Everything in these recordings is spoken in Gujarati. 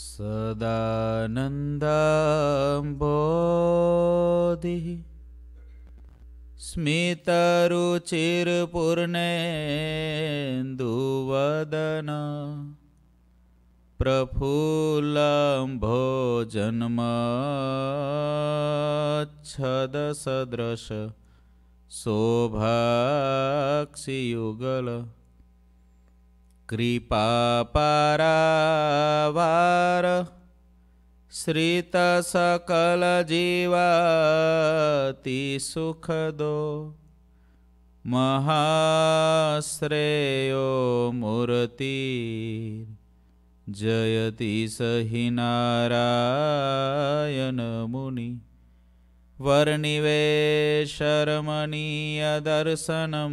सदानन्दाम्बोधिः स्मितरुचिर्पूर्णेन्दुवदन प्रफुल्लम्भोजन्मच्छदसदृश शोभाक्षियुगल કૃપાપરાવાર શ્રીત સકલ જીવાતિ સુખદો મહાશ્રેયો મૂર્તિ જયતિ સહી નારાયણ મુનિ વર્ણિવે શર્મણીય દર્શનમ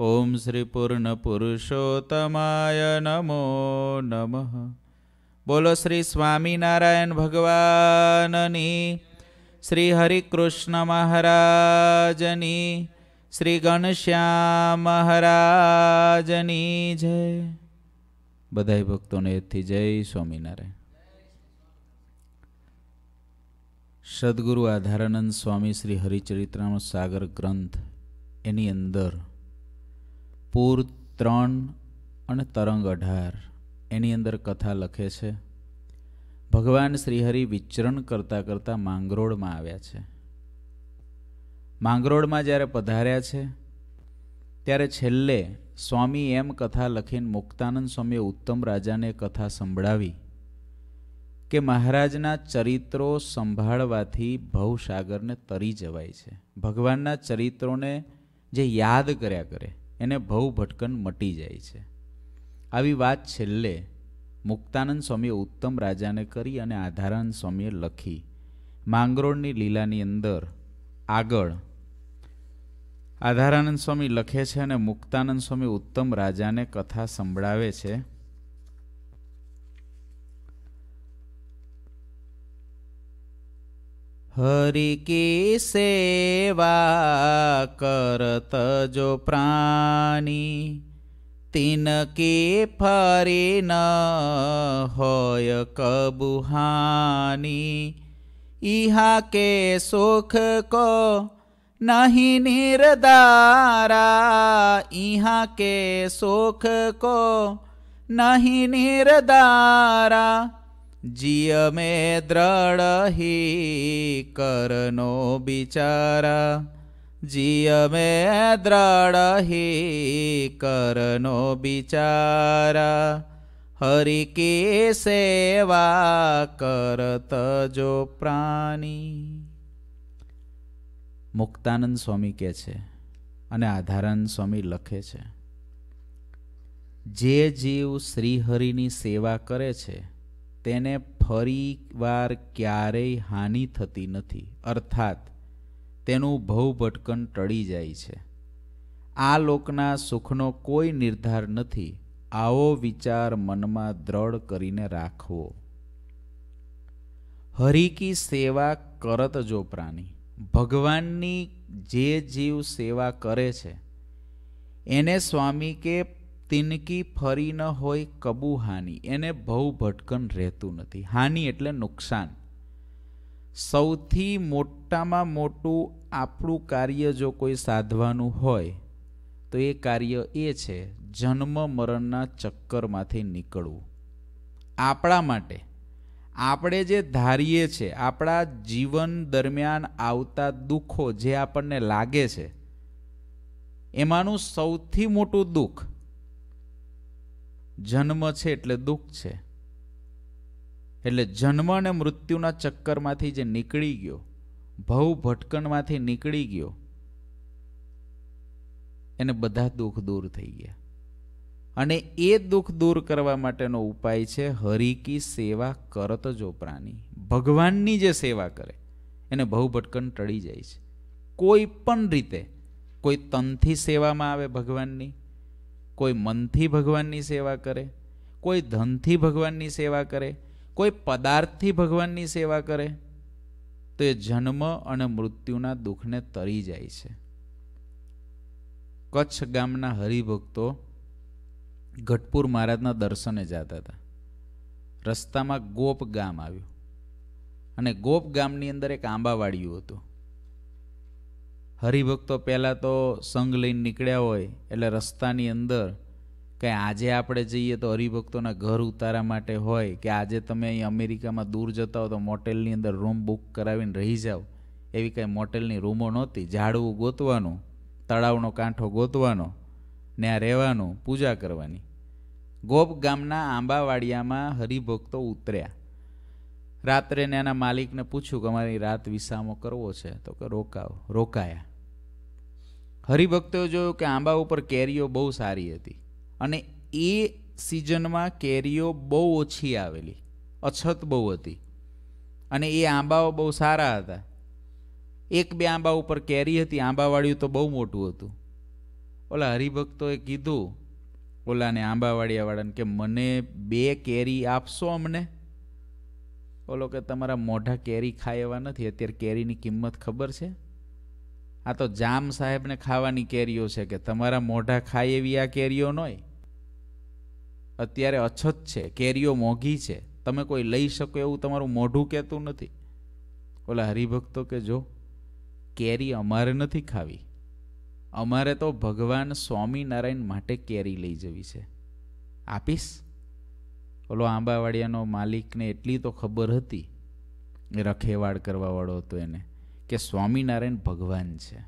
ઓમ શ્રી પૂર્ણ પુરુષોત્તમાય નમો નમઃ બોલો શ્રી સ્વામિનારાયણ ભગવાનની શ્રી હરિકૃષ્ણ મહારાજની શ્રી ઘનશ્યામ મહારાજની જય બધા ભક્તોને એથી જય સ્વામિનારાયણ સદગુરુ આધારાનંદ સ્વામી શ્રી હરિચરિત્રાનો સાગર ગ્રંથ એની અંદર પૂર ત્રણ અને તરંગ અઢાર એની અંદર કથા લખે છે ભગવાન શ્રીહરિ વિચરણ કરતાં કરતાં માંગરોળમાં આવ્યા છે માંગરોળમાં જ્યારે પધાર્યા છે ત્યારે છેલ્લે સ્વામી એમ કથા લખીને મુક્તાનંદ સ્વામીએ ઉત્તમ રાજાને કથા સંભળાવી કે મહારાજના ચરિત્રો સંભાળવાથી ભવસાગરને તરી જવાય છે ભગવાનના ચરિત્રોને જે યાદ કર્યા કરે એને ભવ ભટકન મટી જાય છે આવી વાત છેલ્લે મુક્તાનંદ સ્વામીએ ઉત્તમ રાજાને કરી અને આધારાનંદ સ્વામીએ લખી માંગરોળની લીલાની અંદર આગળ આધારાનંદ સ્વામી લખે છે અને મુક્તાનંદ સ્વામી ઉત્તમ રાજાને કથા સંભળાવે છે हरि की सेवा करत जो प्राणी तिनकी फरी न होय कबुहानी इहा के सुख को नहीं निरदारा इहा के सुख को नहीं निरदारा જીય મેં દ્રઢહી કરનો બિચારા જીય મે દ્રઢહી કરનો બિચારા હરિ કે સેવા કરત જો પ્રાણી મુક્તાનંદ સ્વામી કહે છે અને આધારાનંદ સ્વામી લખે છે જે જીવ શ્રીહરિની સેવા કરે છે તેને ફરીવાર ક્યારેય હાનિ થતી નથી અર્થાત તેનું ભવભટકન ટળી જાય છે આ લોકના સુખનો કોઈ નિર્ધાર નથી આવો વિચાર મનમાં દ્રઢ કરીને રાખવો હરિકી સેવા કરત જો પ્રાણી ભગવાનની જે જીવ સેવા કરે છે એને સ્વામી કે તિનકી ફરી ન હોય કબુ હાની એને બહુ ભટકન રહેતું નથી હાનિ એટલે નુકસાન સૌથી મોટામાં મોટું આપણું કાર્ય જો કોઈ સાધવાનું હોય તો એ કાર્ય એ છે જન્મ મરણના ચક્કરમાંથી નીકળવું આપણા માટે આપણે જે ધારીએ છીએ આપણા જીવન દરમિયાન આવતા દુઃખો જે આપણને લાગે છે એમાંનું સૌથી મોટું દુઃખ જન્મ છે એટલે દુઃખ છે એટલે જન્મ અને મૃત્યુના ચક્કરમાંથી જે નીકળી ગયો ભવ ભટકણમાંથી નીકળી ગયો એને બધા દુઃખ દૂર થઈ ગયા અને એ દુઃખ દૂર કરવા માટેનો ઉપાય છે હરિકી સેવા કરત જો પ્રાણી ભગવાનની જે સેવા કરે એને ભવ ભટકણ ટળી જાય છે કોઈ પણ રીતે કોઈ તનથી સેવામાં આવે ભગવાનની કોઈ મનથી ભગવાનની સેવા કરે કોઈ ધનથી ભગવાનની સેવા કરે કોઈ પદાર્થથી ભગવાનની સેવા કરે તો એ જન્મ અને મૃત્યુના દુઃખને તરી જાય છે કચ્છ ગામના હરિભક્તો ગઢપુર મહારાજના દર્શને જતા હતા રસ્તામાં ગોપ ગામ આવ્યું અને ગોપ ગામની અંદર એક આંબાવાડિયું હતું હરિભક્તો પહેલાં તો સંઘ લઈને નીકળ્યા હોય એટલે રસ્તાની અંદર કંઈ આજે આપણે જઈએ તો હરિભક્તોના ઘર ઉતારા માટે હોય કે આજે તમે અહીં અમેરિકામાં દૂર જતા હો તો મોટેલની અંદર રૂમ બુક કરાવીને રહી જાઓ એવી કાંઈ મોટેલની રૂમો નહોતી ઝાડવું ગોતવાનું તળાવનો કાંઠો ગોતવાનો ને આ રહેવાનું પૂજા કરવાની ગોપ ગામના આંબાવાડિયામાં હરિભક્તો ઉતર્યા રાત્રે ને એના માલિકને પૂછ્યું કે અમારી રાત વિસામો કરવો છે તો કે રોકાવ રોકાયા હરિભક્તો જોયું કે આંબા ઉપર કેરીઓ બહુ સારી હતી અને એ સિઝનમાં કેરીઓ બહુ ઓછી આવેલી અછત બહુ હતી અને એ આંબાઓ બહુ સારા હતા એક બે આંબા ઉપર કેરી હતી આંબાવાળિયું તો બહુ મોટું હતું ઓલા હરિભક્તોએ કીધું ઓલાને આંબાવાડિયાવાળાને કે મને બે કેરી આપશો અમને ઓલો કે તમારા મોઢા કેરી ખાઈ એવા નથી અત્યારે કેરીની કિંમત ખબર છે આ તો જામ સાહેબને ખાવાની કેરીઓ છે કે તમારા મોઢા ખાય એવી આ કેરીઓ નોય અત્યારે અછત છે કેરીઓ મોંઘી છે તમે કોઈ લઈ શકો એવું તમારું મોઢું કહેતું નથી ઓલા હરિભક્તો કે જો કેરી અમારે નથી ખાવી અમારે તો ભગવાન સ્વામિનારાયણ માટે કેરી લઈ જવી છે આપીશ ઓલો આંબાવાડિયાનો માલિકને એટલી તો ખબર હતી રખેવાડ કરવાવાળો હતો એને કે સ્વામિનારાયણ ભગવાન છે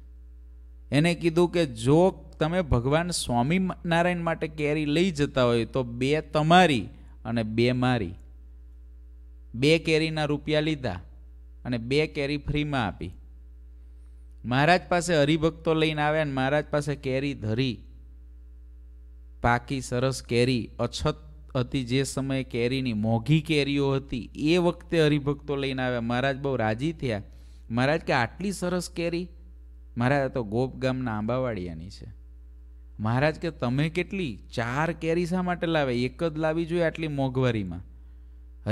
એને કીધું કે જો તમે ભગવાન સ્વામિનારાયણ માટે કેરી લઈ જતા હોય તો બે તમારી અને બે મારી બે કેરીના રૂપિયા લીધા અને બે કેરી ફ્રીમાં આપી મહારાજ પાસે હરિભક્તો લઈને આવ્યા અને મહારાજ પાસે કેરી ધરી પાકી સરસ કેરી અછત હતી જે સમયે કેરીની મોઘી કેરીઓ હતી એ વખતે હરિભક્તો લઈને આવ્યા મહારાજ બહુ રાજી થયા મહારાજ કે આટલી સરસ કેરી મહારાજ તો ગોપ ગામના આંબાવાડિયાની છે મહારાજ કે તમે કેટલી ચાર કેરી શા માટે લાવે એક જ લાવી જોઈએ આટલી મોંઘવારીમાં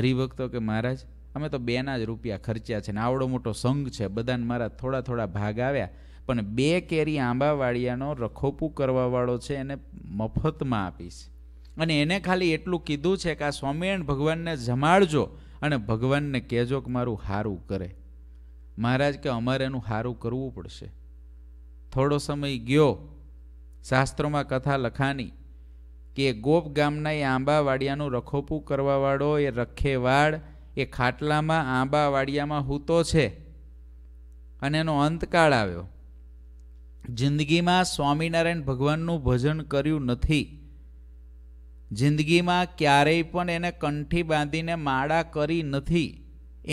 હરિભક્તો કે મહારાજ અમે તો બેના જ રૂપિયા ખર્ચ્યા છે ને આવડો મોટો સંઘ છે બધાને મારા થોડા થોડા ભાગ આવ્યા પણ બે કેરી આંબાવાડિયાનો રખોપું કરવાવાળો છે એને મફતમાં આપીશ અને એને ખાલી એટલું કીધું છે કે આ સ્વામિનારાયણ ભગવાનને જમાડજો અને ભગવાનને કહેજો કે મારું સારું કરે મહારાજ કે અમારે એનું સારું કરવું પડશે થોડો સમય ગયો શાસ્ત્રોમાં કથા લખાની કે ગોપ ગામના એ આંબાવાડિયાનું રખોપું કરવાવાળો એ રખેવાડ એ ખાટલામાં આંબાવાડિયામાં હૂતો છે અને એનો અંતકાળ આવ્યો જિંદગીમાં સ્વામિનારાયણ ભગવાનનું ભજન કર્યું નથી જિંદગીમાં ક્યારેય પણ એને કંઠી બાંધીને માળા કરી નથી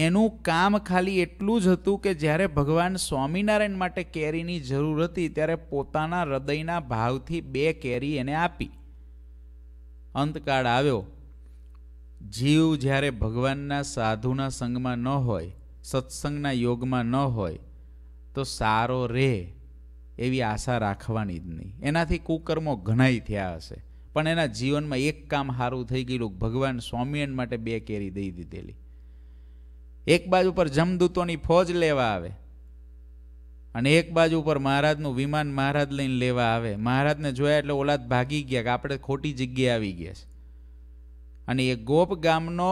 એનું કામ ખાલી એટલું જ હતું કે જ્યારે ભગવાન સ્વામિનારાયણ માટે કેરીની જરૂર હતી ત્યારે પોતાના હૃદયના ભાવથી બે કેરી એને આપી અંતકાળ આવ્યો જીવ જ્યારે ભગવાનના સાધુના સંગમાં ન હોય સત્સંગના યોગમાં ન હોય તો સારો રહે એવી આશા રાખવાની જ નહીં એનાથી કુકર્મો ઘણાય થયા હશે પણ એના જીવનમાં એક કામ સારું થઈ ગયેલું ભગવાન સ્વામિયન માટે બે કેરી દઈ દીધેલી એક બાજુ પર જમદૂતોની ફોજ લેવા આવે અને એક બાજુ ઉપર મહારાજનું વિમાન મહારાજ લઈને લેવા આવે મહારાજને જોયા એટલે ઓલાદ ભાગી ગયા કે આપણે ખોટી જગ્યાએ આવી ગયા છે અને એ ગોપ ગામનો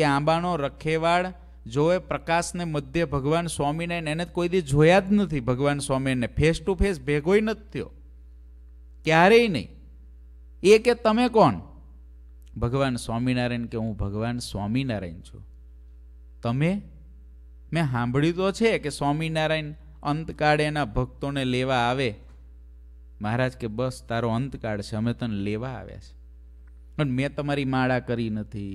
એ આંબાનો રખેવાળ જોએ પ્રકાશને મધ્ય ભગવાન સ્વામિનારાયણ એને કોઈ દી જોયા જ નથી ભગવાન સ્વામીને ફેસ ટુ ફેસ ભેગોય નથી થયો ક્યારેય નહીં એ કે તમે કોણ ભગવાન સ્વામિનારાયણ કે હું ભગવાન સ્વામિનારાયણ છું તમે મેં સાંભળ્યું તો છે કે સ્વામિનારાયણ અંતકાળ એના ભક્તોને લેવા આવે મહારાજ કે બસ તારો અંતકાળ છે અમે તને લેવા આવ્યા છે પણ મેં તમારી માળા કરી નથી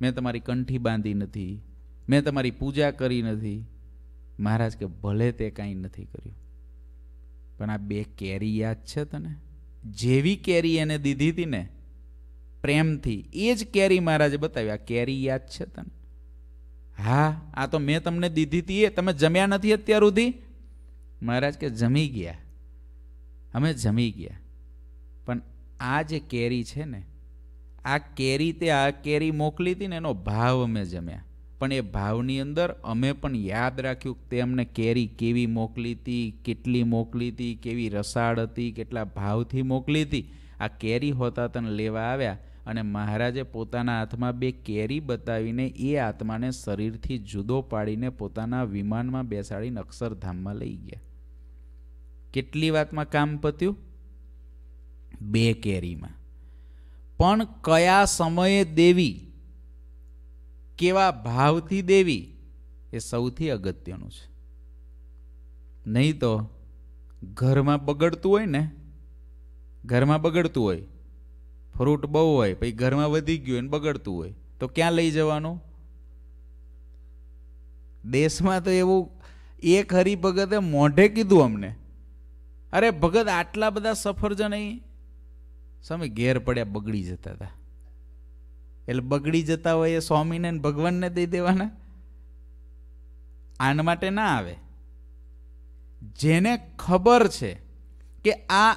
મેં તમારી કંઠી બાંધી નથી મેં તમારી પૂજા કરી નથી મહારાજ કે ભલે તે કાંઈ નથી કર્યું પણ આ બે કેરી યાદ છે તને જેવી કેરી એને દીધી હતી ને પ્રેમથી એ જ કેરી મહારાજે બતાવી આ કેરી યાદ છે તને હા આ તો મેં તમને દીધી હતી એ તમે જમ્યા નથી અત્યાર સુધી મહારાજ કે જમી ગયા અમે જમી ગયા પણ આ જે કેરી છે ને આ કેરી તે આ કેરી મોકલી હતી ને એનો ભાવ અમે જમ્યા પણ એ ભાવની અંદર અમે પણ યાદ રાખ્યું તે અમને કેરી કેવી મોકલી હતી કેટલી મોકલી હતી કેવી રસાળ હતી કેટલા ભાવથી મોકલી હતી આ કેરી હોતા તને લેવા આવ્યા અને મહારાજે પોતાના હાથમાં બે કેરી બતાવીને એ આત્માને શરીરથી જુદો પાડીને પોતાના વિમાનમાં બેસાડીને અક્ષરધામમાં લઈ ગયા કેટલી વાતમાં કામ પત્યું બે કેરીમાં પણ કયા સમયે દેવી કેવા ભાવથી દેવી એ સૌથી અગત્યનું છે નહીં તો ઘરમાં બગડતું હોય ને ઘરમાં બગડતું હોય ફ્રૂટ બહુ હોય પછી ઘરમાં વધી ગયું હોય ને બગડતું હોય તો ક્યાં લઈ જવાનું દેશમાં તો એવું એક હરિભગતે મોઢે કીધું અમને અરે ભગત આટલા બધા સફરજન અહીં સમય ઘેર પડ્યા બગડી જતા હતા એટલે બગડી જતા હોય એ સ્વામીને ભગવાનને દઈ દેવાના આન માટે ના આવે જેને ખબર છે કે આ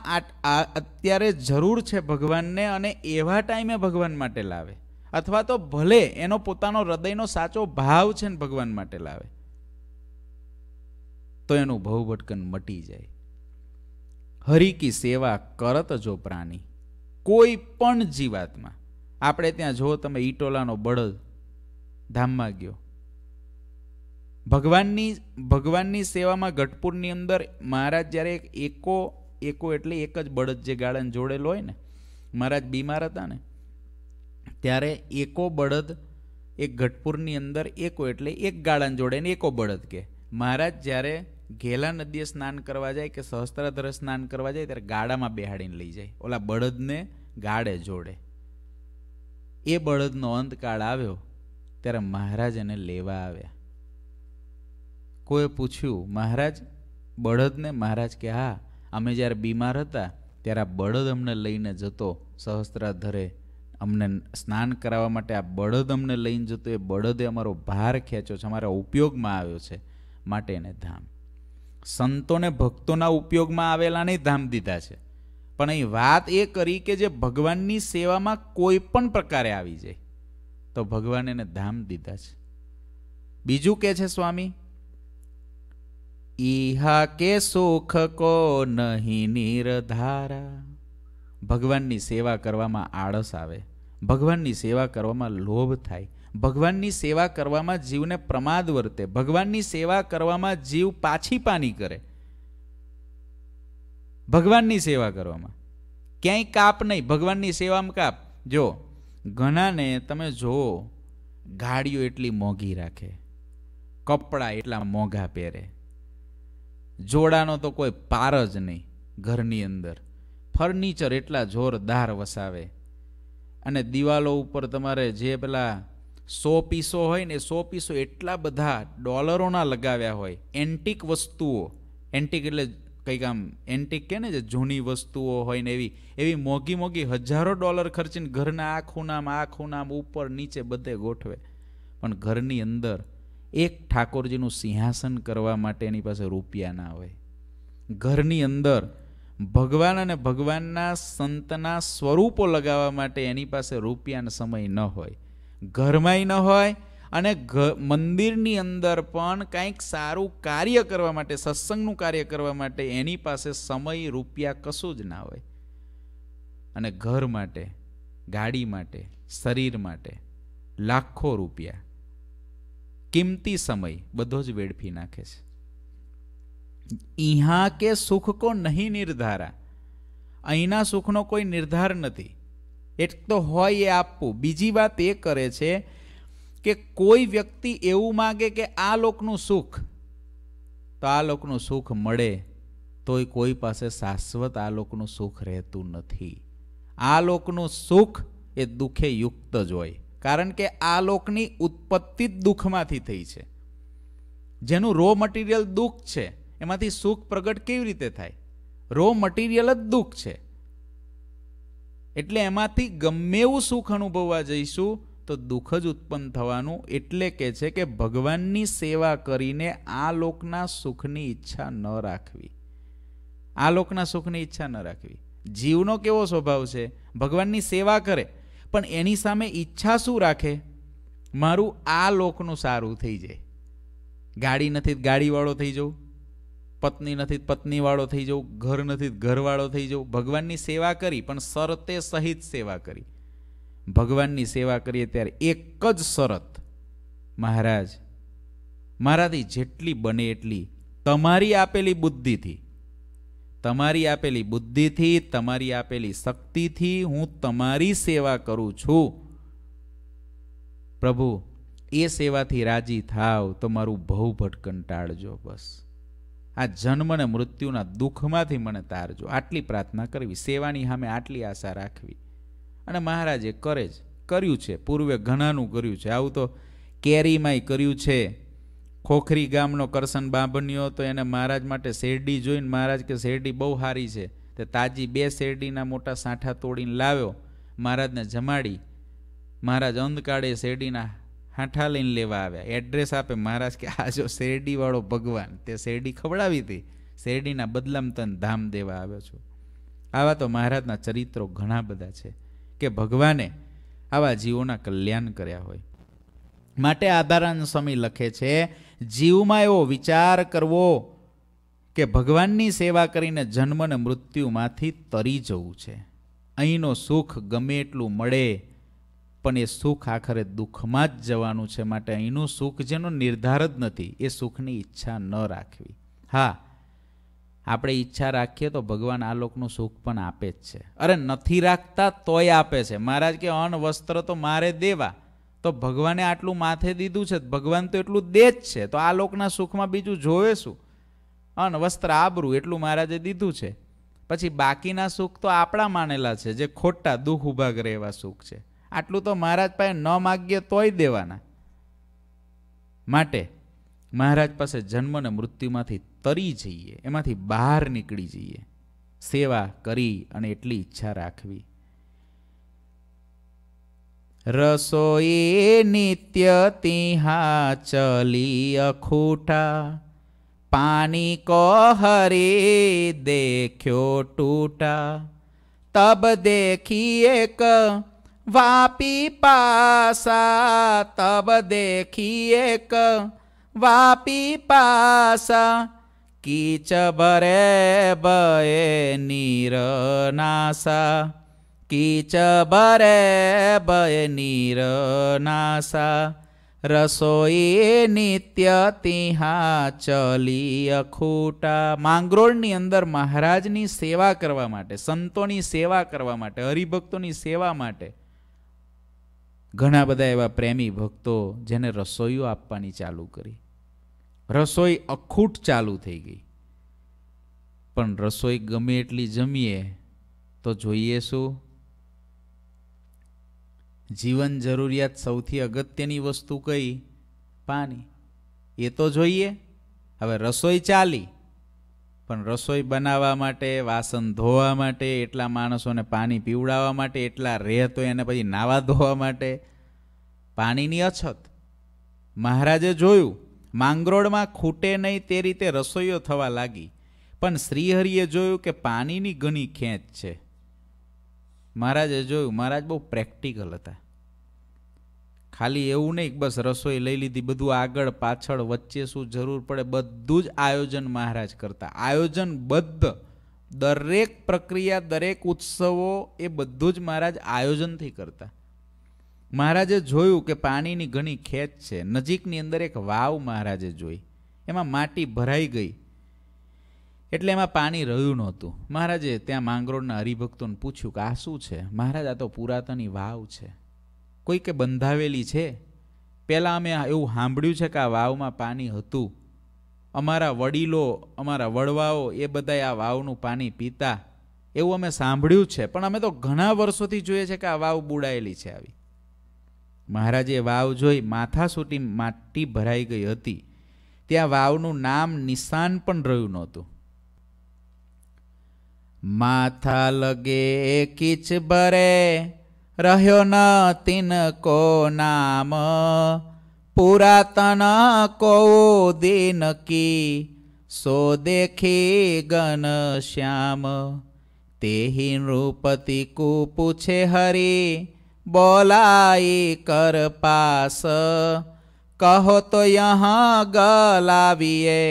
અત્યારે જરૂર છે ભગવાનને અને એવા ટાઈમે ભગવાન માટે લાવે અથવા તો ભલે એનો પોતાનો હૃદયનો સાચો ભાવ છે ને ભગવાન માટે લાવે તો એનું ભટકન મટી જાય હરિ કી સેવા કરત જો પ્રાણી કોઈ પણ જીવાતમાં આપણે ત્યાં જો તમે ઈટોલાનો બળદ ધામમાં ગયો ભગવાનની ભગવાનની સેવામાં ગઢપુરની અંદર મહારાજ જ્યારે એક એકો એકો એટલે એક જ બળદ જે ગાળાને જોડેલો હોય ને મહારાજ બીમાર હતા ને ત્યારે એકો બળદ એક ઘટપુરની અંદર એકો એટલે એક ગાળાને જોડે ને એકો બળદ કે મહારાજ જ્યારે ઘેલા નદીએ સ્નાન કરવા જાય કે સહસ્ત્રાધર સ્નાન કરવા જાય ત્યારે ગાડામાં બેહાડીને લઈ જાય ઓલા બળદને ગાડે જોડે એ બળદનો અંતકાળ આવ્યો ત્યારે મહારાજ એને લેવા આવ્યા કોઈ પૂછ્યું મહારાજ બળદને મહારાજ કે હા અમે જ્યારે બીમાર હતા ત્યારે આ બળદ અમને લઈને જતો સહસ્ત્રાધરે અમને સ્નાન કરાવવા માટે આ બળદ અમને લઈને જતો એ બળદે અમારો ભાર ખેંચ્યો છે અમારા ઉપયોગમાં આવ્યો છે માટે એને ધામ સંતોને ભક્તોના ઉપયોગમાં આવેલા નહીં ધામ દીધા છે પણ અહીં વાત એ કરી કે જે ભગવાનની સેવામાં કોઈ પણ પ્રકારે આવી જાય તો ભગવાન એને ધામ દીધા છે બીજું કહે છે સ્વામી ઈહા કે સુખ કો નહીં નિરધારા ભગવાનની સેવા કરવામાં આળસ આવે ભગવાનની સેવા કરવામાં લોભ થાય ભગવાનની સેવા કરવામાં જીવને પ્રમાદ વર્તે ભગવાનની સેવા કરવામાં જીવ પાછી પાની કરે ભગવાનની સેવા કરવામાં ક્યાંય કાપ નહીં ભગવાનની સેવામાં કાપ જો ઘણાને તમે જુઓ ગાડીઓ એટલી મોંઘી રાખે કપડાં એટલા મોંઘા પહેરે જોડાનો તો કોઈ પાર જ નહીં ઘરની અંદર ફર્નિચર એટલા જોરદાર વસાવે અને દિવાલો ઉપર તમારે જે પેલા સો પીસો હોય ને સો પીસો એટલા બધા ડોલરોના લગાવ્યા હોય એન્ટિક વસ્તુઓ એન્ટિક એટલે કંઈક આમ એન્ટિક કે ને જે જૂની વસ્તુઓ હોય ને એવી એવી મોંઘી મોંઘી હજારો ડોલર ખર્ચીને ઘરના આ ખૂનામાં આ ખૂણામાં ઉપર નીચે બધે ગોઠવે પણ ઘરની અંદર એક ઠાકોરજીનું સિંહાસન કરવા માટે એની પાસે રૂપિયા ના હોય ઘરની અંદર ભગવાન અને ભગવાનના સંતના સ્વરૂપો લગાવવા માટે એની પાસે રૂપિયાનો સમય ન હોય ઘરમાંય ન હોય અને મંદિરની અંદર પણ કાંઈક સારું કાર્ય કરવા માટે સત્સંગનું કાર્ય કરવા માટે એની પાસે સમય રૂપિયા કશું જ ના હોય અને ઘર માટે ગાડી માટે શરીર માટે લાખો રૂપિયા કિંમતી સમય બધો જ વેડફી નાખે છે ઇહા કે સુખ કો નહીં નિર્ધારા અહીંના સુખનો કોઈ નિર્ધાર નથી એક તો હોય એ આપવું બીજી વાત એ કરે છે કે કોઈ વ્યક્તિ એવું માગે કે આ લોકનું સુખ તો આ લોકનું સુખ મળે તોય કોઈ પાસે શાશ્વત આ લોકનું સુખ રહેતું નથી આ લોકનું સુખ એ દુઃખે યુક્ત જ હોય કારણ કે આ લોકની ઉત્પત્તિ જ દુઃખમાંથી થઈ છે જેનું રો મટીરિયલ દુઃખ છે એમાંથી સુખ પ્રગટ કેવી રીતે થાય રો મટીરિયલ જ દુઃખ છે એટલે એમાંથી ગમે એવું સુખ અનુભવવા જઈશું તો દુઃખ જ ઉત્પન્ન થવાનું એટલે કે છે કે ભગવાનની સેવા કરીને આ લોકના સુખની ઈચ્છા ન રાખવી આ લોકના સુખની ઈચ્છા ન રાખવી જીવનો કેવો સ્વભાવ છે ભગવાનની સેવા કરે પણ એની સામે ઈચ્છા શું રાખે મારું આ લોકનું સારું થઈ જાય ગાડી નથી ગાડીવાળો થઈ જવું પત્ની નથી પત્નીવાળો થઈ જવું ઘર નથી ઘરવાળો થઈ જવું ભગવાનની સેવા કરી પણ શરતે સહિત સેવા કરી ભગવાનની સેવા કરીએ ત્યારે એક જ શરત મહારાજ મારાથી જેટલી બને એટલી તમારી આપેલી બુદ્ધિથી તમારી આપેલી બુદ્ધિથી તમારી આપેલી શક્તિથી હું તમારી સેવા કરું છું પ્રભુ એ સેવાથી રાજી થાવ તો મારું બહુ ભટકન બસ આ જન્મ અને મૃત્યુના દુઃખમાંથી મને તારજો આટલી પ્રાર્થના કરવી સેવાની સામે આટલી આશા રાખવી અને મહારાજે કરે જ કર્યું છે પૂર્વે ઘણાનું કર્યું છે આવું તો કેરીમાંય કર્યું છે ખોખરી ગામનો કરસન બાંભન્યો તો એને મહારાજ માટે શેરડી જોઈને મહારાજ કે શેરડી બહુ સારી છે તે તાજી બે શેરડીના મોટા સાંઠા તોડીને લાવ્યો મહારાજને જમાડી મહારાજ અંધકાળે શેરડીના હાંઠા લઈને લેવા આવ્યા એડ્રેસ આપે મહારાજ કે આ જો શેરડીવાળો ભગવાન તે શેરડી ખવડાવી હતી શેરડીના બદલામ તન ધામ દેવા આવ્યો છું આવા તો મહારાજના ચરિત્રો ઘણા બધા છે કે ભગવાને આવા જીવોના કલ્યાણ કર્યા હોય માટે આધારાનંદ સ્વામી લખે છે જીવમાં એવો વિચાર કરવો કે ભગવાનની સેવા કરીને જન્મને મૃત્યુમાંથી તરી જવું છે અહીંનો સુખ ગમે એટલું મળે પણ એ સુખ આખરે દુઃખમાં જ જવાનું છે માટે અહીંનું સુખ જેનો નિર્ધાર જ નથી એ સુખની ઈચ્છા ન રાખવી હા આપણે ઈચ્છા રાખીએ તો ભગવાન આ લોકનું સુખ પણ આપે જ છે અરે નથી રાખતા તોય આપે છે મહારાજ કે અન વસ્ત્ર તો મારે દેવા તો ભગવાને આટલું માથે દીધું છે ભગવાન તો એટલું દે જ છે તો આ લોકના સુખમાં બીજું જોવે શું અન વસ્ત્ર આબરું એટલું મહારાજે દીધું છે પછી બાકીના સુખ તો આપણા માનેલા છે જે ખોટા દુઃખ ઊભા કરે એવા સુખ છે આટલું તો મહારાજ પાસે ન માગીએ તોય દેવાના માટે મહારાજ પાસે જન્મ અને મૃત્યુમાંથી તરી જઈએ એમાંથી બહાર નીકળી જઈએ સેવા કરી અને એટલી ઈચ્છા રાખવી રસોઈ નિત્ય તિહા ચલી અખૂટા પાણી કહરે દેખ્યો ટૂટા તબ દેખી એક વાપી પાસા તબ દેખી એક વાપી પાસા કીચ ભરે બયે નીર નાસા કીચ બરે ભય નિરનાસા રસોઈ નિત્ય તિહા ચલી અખૂટા માંગરોળની અંદર મહારાજની સેવા કરવા માટે સંતોની સેવા કરવા માટે હરિભક્તોની સેવા માટે ઘણા બધા એવા પ્રેમી ભક્તો જેને રસોઈઓ આપવાની ચાલુ કરી રસોઈ અખૂટ ચાલુ થઈ ગઈ પણ રસોઈ ગમે એટલી જમીએ તો જોઈએ શું જીવન જરૂરિયાત સૌથી અગત્યની વસ્તુ કઈ પાણી એ તો જોઈએ હવે રસોઈ ચાલી પણ રસોઈ બનાવવા માટે વાસણ ધોવા માટે એટલા માણસોને પાણી પીવડાવવા માટે એટલા રહેતો એને પછી નાવા ધોવા માટે પાણીની અછત મહારાજે જોયું માંગરોળમાં ખૂટે નહીં તે રીતે રસોઈઓ થવા લાગી પણ શ્રીહરિએ જોયું કે પાણીની ઘણી ખેંચ છે મહારાજે જોયું મહારાજ બહુ પ્રેક્ટિકલ હતા ખાલી એવું નહીં બસ રસોઈ લઈ લીધી બધું આગળ પાછળ વચ્ચે શું જરૂર પડે બધું જ આયોજન મહારાજ કરતા આયોજનબદ્ધ દરેક પ્રક્રિયા દરેક ઉત્સવો એ બધું જ મહારાજ આયોજનથી કરતા મહારાજે જોયું કે પાણીની ઘણી ખેંચ છે નજીકની અંદર એક વાવ મહારાજે જોઈ એમાં માટી ભરાઈ ગઈ એટલે એમાં પાણી રહ્યું નહોતું મહારાજે ત્યાં માંગરોળના હરિભક્તોને પૂછ્યું કે આ શું છે મહારાજ આ તો પુરાતની વાવ છે કોઈકે બંધાવેલી છે પહેલાં અમે એવું સાંભળ્યું છે કે આ વાવમાં પાણી હતું અમારા વડીલો અમારા વડવાઓ એ બધા આ વાવનું પાણી પીતા એવું અમે સાંભળ્યું છે પણ અમે તો ઘણા વર્ષોથી જોઈએ છે કે આ વાવ બુડાયેલી છે આવી મહારાજે વાવ જોઈ માથા માથાસૂટી માટી ભરાઈ ગઈ હતી ત્યાં વાવનું નામ નિશાન પણ રહ્યું નહોતું માથા લગે કિચ બરે રહ્યો ન તિનકો નામ પુરાતન કો દિન કી સો દેખી ગન શ્યામ તેહિ નૃપતિ કુ પૂછે હરી બોલાઈ કર પાસ કહો તો યહાં ગલાવીએ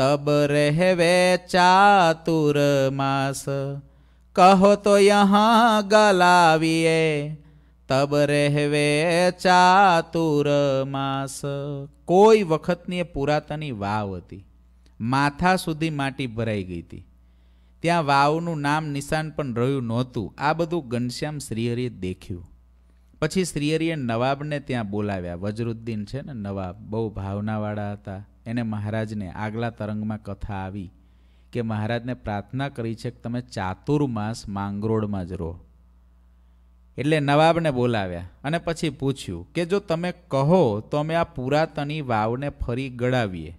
તબ રહેવે ચાતુર માસ કહો તો યહાં ગલાવીએ તબ રહેવે ચાતુર માસ કોઈ વખતની એ પુરાતની વાવ હતી માથા સુધી માટી ભરાઈ ગઈ હતી ત્યાં વાવનું નામ નિશાન પણ રહ્યું નહોતું આ બધું ઘનશ્યામ શ્રીહરિએ દેખ્યું પછી શ્રીયરીએ નવાબને ત્યાં બોલાવ્યા વજરુદ્દીન છે ને નવાબ બહુ ભાવનાવાળા હતા એને મહારાજને આગલા તરંગમાં કથા આવી કે મહારાજને પ્રાર્થના કરી છે કે તમે ચાતુર્માસ માંગરોળમાં જ રહો એટલે નવાબને બોલાવ્યા અને પછી પૂછ્યું કે જો તમે કહો તો અમે આ પુરાતની વાવને ફરી ગળાવીએ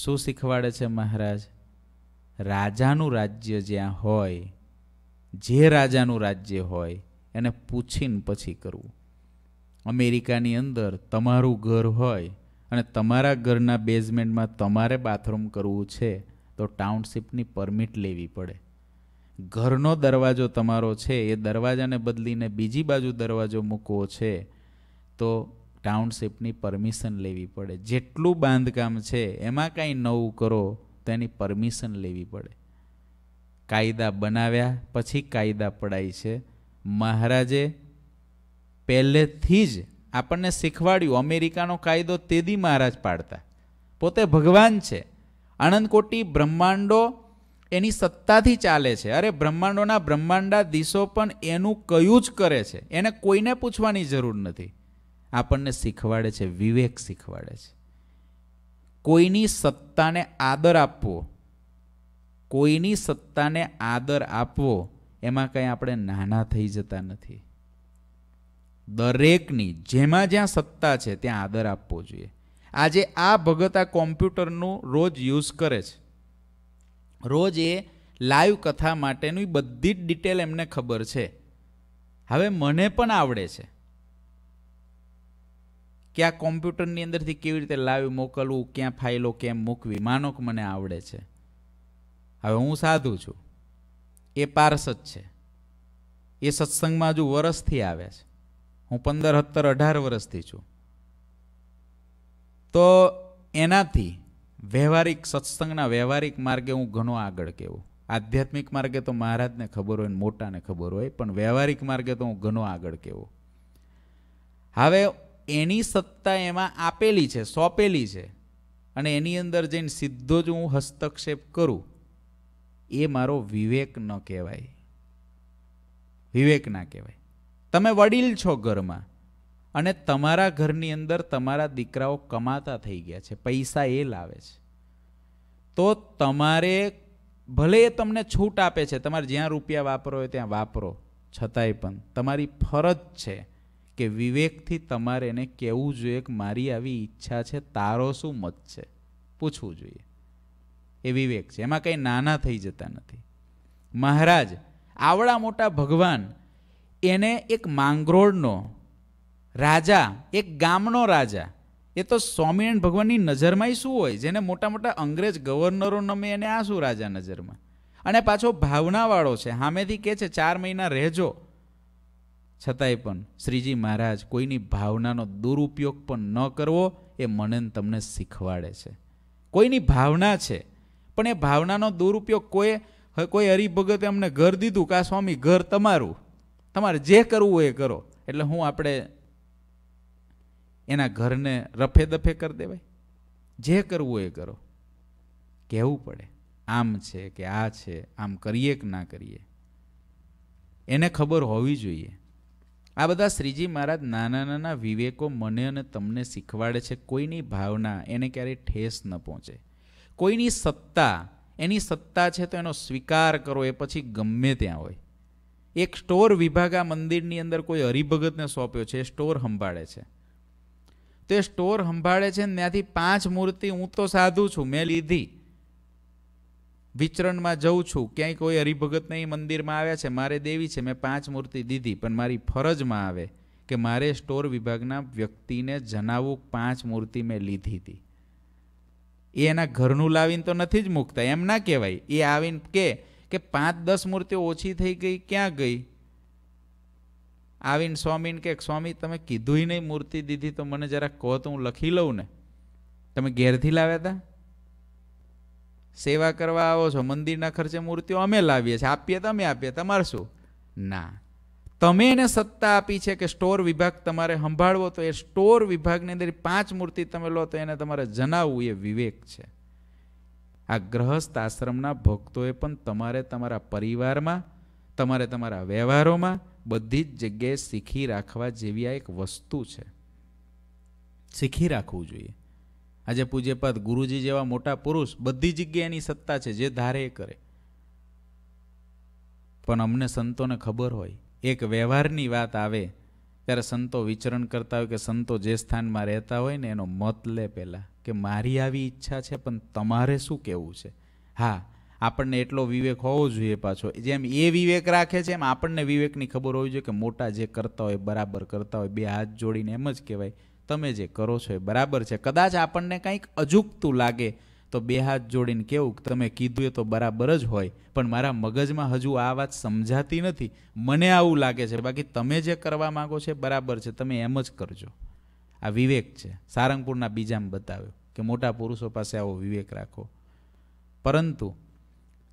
શું શીખવાડે છે મહારાજ રાજાનું રાજ્ય જ્યાં હોય જે રાજાનું રાજ્ય હોય એને પૂછીને પછી કરવું અમેરિકાની અંદર તમારું ઘર હોય અને તમારા ઘરના બેઝમેન્ટમાં તમારે બાથરૂમ કરવું છે તો ટાઉનશીપની પરમિટ લેવી પડે ઘરનો દરવાજો તમારો છે એ દરવાજાને બદલીને બીજી બાજુ દરવાજો મૂકવો છે તો ટાઉનશીપની પરમિશન લેવી પડે જેટલું બાંધકામ છે એમાં કાંઈ નવું કરો તેની પરમિશન લેવી પડે કાયદા બનાવ્યા પછી કાયદા પડાય છે મહારાજે પહેલેથી જ આપણને શીખવાડ્યું અમેરિકાનો કાયદો તેદી મહારાજ પાડતા પોતે ભગવાન છે આનંદકોટી બ્રહ્માંડો એની સત્તાથી ચાલે છે અરે બ્રહ્માંડોના બ્રહ્માંડા દિશો પણ એનું કયું જ કરે છે એને કોઈને પૂછવાની જરૂર નથી આપણને શીખવાડે છે વિવેક શીખવાડે છે કોઈની સત્તાને આદર આપવો કોઈની સત્તાને આદર આપવો એમાં કંઈ આપણે નાના થઈ જતા નથી દરેકની જેમાં જ્યાં સત્તા છે ત્યાં આદર આપવો જોઈએ આજે આ ભગત આ કોમ્પ્યુટરનું રોજ યુઝ કરે છે રોજ એ લાઈવ કથા માટેની બધી જ ડિટેલ એમને ખબર છે હવે મને પણ આવડે છે કે આ કોમ્પ્યુટરની અંદરથી કેવી રીતે લાઈવ મોકલવું ક્યાં ફાઇલો કેમ મૂકવી માનો કે મને આવડે છે હવે હું સાધુ છું એ પારસદ છે એ સત્સંગમાં હજુ વરસથી આવે છે હું પંદર સત્તર અઢાર વરસથી છું તો એનાથી વ્યવહારિક સત્સંગના વ્યવહારિક માર્ગે હું ઘણો આગળ કહેવું આધ્યાત્મિક માર્ગે તો મહારાજને ખબર હોય ને મોટાને ખબર હોય પણ વ્યવહારિક માર્ગે તો હું ઘણો આગળ કહેવું હવે એની સત્તા એમાં આપેલી છે સોંપેલી છે અને એની અંદર જઈને સીધો જ હું હસ્તક્ષેપ કરું એ મારો વિવેક ન કહેવાય વિવેક ના કહેવાય તમે વડીલ છો ઘરમાં અને તમારા ઘરની અંદર તમારા દીકરાઓ કમાતા થઈ ગયા છે પૈસા એ લાવે છે તો તમારે ભલે એ તમને છૂટ આપે છે તમારે જ્યાં રૂપિયા વાપરો હોય ત્યાં વાપરો છતાંય પણ તમારી ફરજ છે કે વિવેકથી તમારે એને કહેવું જોઈએ કે મારી આવી ઈચ્છા છે તારો શું મત છે પૂછવું જોઈએ એ વિવેક છે એમાં કંઈ નાના થઈ જતા નથી મહારાજ આવડા મોટા ભગવાન એને એક માંગરોળનો રાજા એક ગામનો રાજા એ તો સ્વામિનારાયણ ભગવાનની નજરમાંય શું હોય જેને મોટા મોટા અંગ્રેજ ગવર્નરો નમે એને આ શું રાજા નજરમાં અને પાછો ભાવનાવાળો છે સામેથી કહે છે ચાર મહિના રહેજો છતાંય પણ શ્રીજી મહારાજ કોઈની ભાવનાનો દુરુપયોગ પણ ન કરવો એ મને તમને શીખવાડે છે કોઈની ભાવના છે પણ એ ભાવનાનો દુરુપયોગ કોઈ કોઈ હરિભગતે અમને ઘર દીધું કે આ સ્વામી ઘર તમારું તમારે જે કરવું હોય એ કરો એટલે હું આપણે એના ઘરને રફે દફે કરી દેવાય જે કરવું હોય એ કરો કહેવું પડે આમ છે કે આ છે આમ કરીએ કે ના કરીએ એને ખબર હોવી જોઈએ આ બધા શ્રીજી મહારાજ નાના નાના વિવેકો મને અને તમને શીખવાડે છે કોઈની ભાવના એને ક્યારેય ઠેસ ન પહોંચે કોઈની સત્તા એની સત્તા છે તો એનો સ્વીકાર કરો એ પછી ગમે ત્યાં હોય એક સ્ટોર વિભાગ આ મંદિરની અંદર કોઈ હરિભગતને સોંપ્યો છે એ સ્ટોર સંભાળે છે તો એ સ્ટોર સંભાળે છે ને ત્યાંથી પાંચ મૂર્તિ હું તો સાધુ છું મેં લીધી વિચરણમાં જઉં છું ક્યાંય કોઈ હરિભગતને એ મંદિરમાં આવ્યા છે મારે દેવી છે મેં પાંચ મૂર્તિ દીધી પણ મારી ફરજમાં આવે કે મારે સ્ટોર વિભાગના વ્યક્તિને જણાવવું પાંચ મૂર્તિ મેં લીધી હતી એ એના ઘરનું લાવીને તો નથી જ મૂકતા એમ ના કહેવાય એ આવીને કે કે પાંચ દસ મૂર્તિઓ ઓછી થઈ ગઈ ક્યાં ગઈ આવીને સ્વામીને કે સ્વામી તમે કીધુંય નહીં મૂર્તિ દીધી તો મને જરા કહો તો હું લખી લઉં ને તમે ઘેરથી લાવ્યા હતા સેવા કરવા આવો છો મંદિરના ખર્ચે મૂર્તિઓ અમે લાવીએ છીએ આપીએ તો અમે આપીએ તમારે શું ના તમે એને સત્તા આપી છે કે સ્ટોર વિભાગ તમારે સંભાળવો તો એ સ્ટોર વિભાગની અંદર પાંચ મૂર્તિ તમે લો તો એને તમારે જણાવવું એ વિવેક છે આ ગ્રહસ્થ આશ્રમના ભક્તોએ પણ તમારે તમારા પરિવારમાં તમારે તમારા વ્યવહારોમાં બધી જ જગ્યાએ શીખી રાખવા જેવી આ એક વસ્તુ છે શીખી રાખવું જોઈએ આજે પૂજ્યપાદ ગુરુજી જેવા મોટા પુરુષ બધી જગ્યાએ એની સત્તા છે જે ધારે કરે પણ અમને સંતોને ખબર હોય એક વ્યવહારની વાત આવે ત્યારે સંતો વિચરણ કરતા હોય કે સંતો જે સ્થાનમાં રહેતા હોય ને એનો મત લે પહેલાં કે મારી આવી ઈચ્છા છે પણ તમારે શું કહેવું છે હા આપણને એટલો વિવેક હોવો જોઈએ પાછો જેમ એ વિવેક રાખે છે એમ આપણને વિવેકની ખબર હોવી જોઈએ કે મોટા જે કરતા હોય બરાબર કરતા હોય બે હાથ જોડીને એમ જ કહેવાય તમે જે કરો છો એ બરાબર છે કદાચ આપણને કંઈક અજુગતું લાગે તો બે હાથ જોડીને કેવું તમે કીધું એ તો બરાબર જ હોય પણ મારા મગજમાં હજુ આ વાત સમજાતી નથી મને આવું લાગે છે બાકી તમે જે કરવા માગો છો બરાબર છે તમે એમ જ કરજો આ વિવેક છે સારંગપુરના બીજામાં બતાવ્યો કે મોટા પુરુષો પાસે આવો વિવેક રાખો પરંતુ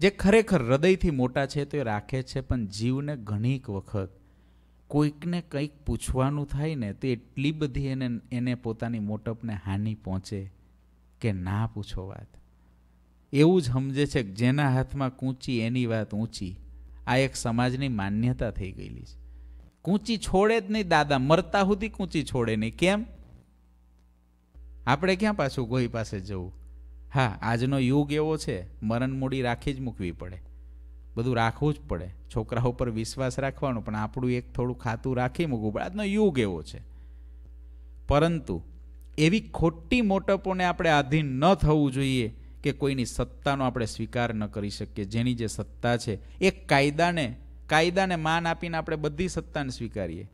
જે ખરેખર હૃદયથી મોટા છે તો એ રાખે છે પણ જીવને ઘણીક વખત કોઈકને કંઈક પૂછવાનું થાય ને તો એટલી બધી એને એને પોતાની મોટપને હાનિ પહોંચે કે ના પૂછો વાત એવું જ સમજે છે કે જેના હાથમાં કૂંચી એની વાત ઊંચી આ એક સમાજની માન્યતા થઈ ગયેલી છે કૂંચી છોડે જ નહીં દાદા મરતા સુધી કૂંચી છોડે નહીં કેમ આપણે ક્યાં પાછું કોઈ પાસે જવું હા આજનો યુગ એવો છે મરણ મૂડી રાખી જ મૂકવી પડે બધું રાખવું જ પડે છોકરાઓ પર વિશ્વાસ રાખવાનો પણ આપણું એક થોડું ખાતું રાખી મૂકવું પડે આજનો યુગ એવો છે પરંતુ એવી ખોટી મોટપોને આપણે આધીન ન થવું જોઈએ કે કોઈની સત્તાનો આપણે સ્વીકાર ન કરી શકીએ જેની જે સત્તા છે એ કાયદાને કાયદાને માન આપીને આપણે બધી સત્તાને સ્વીકારીએ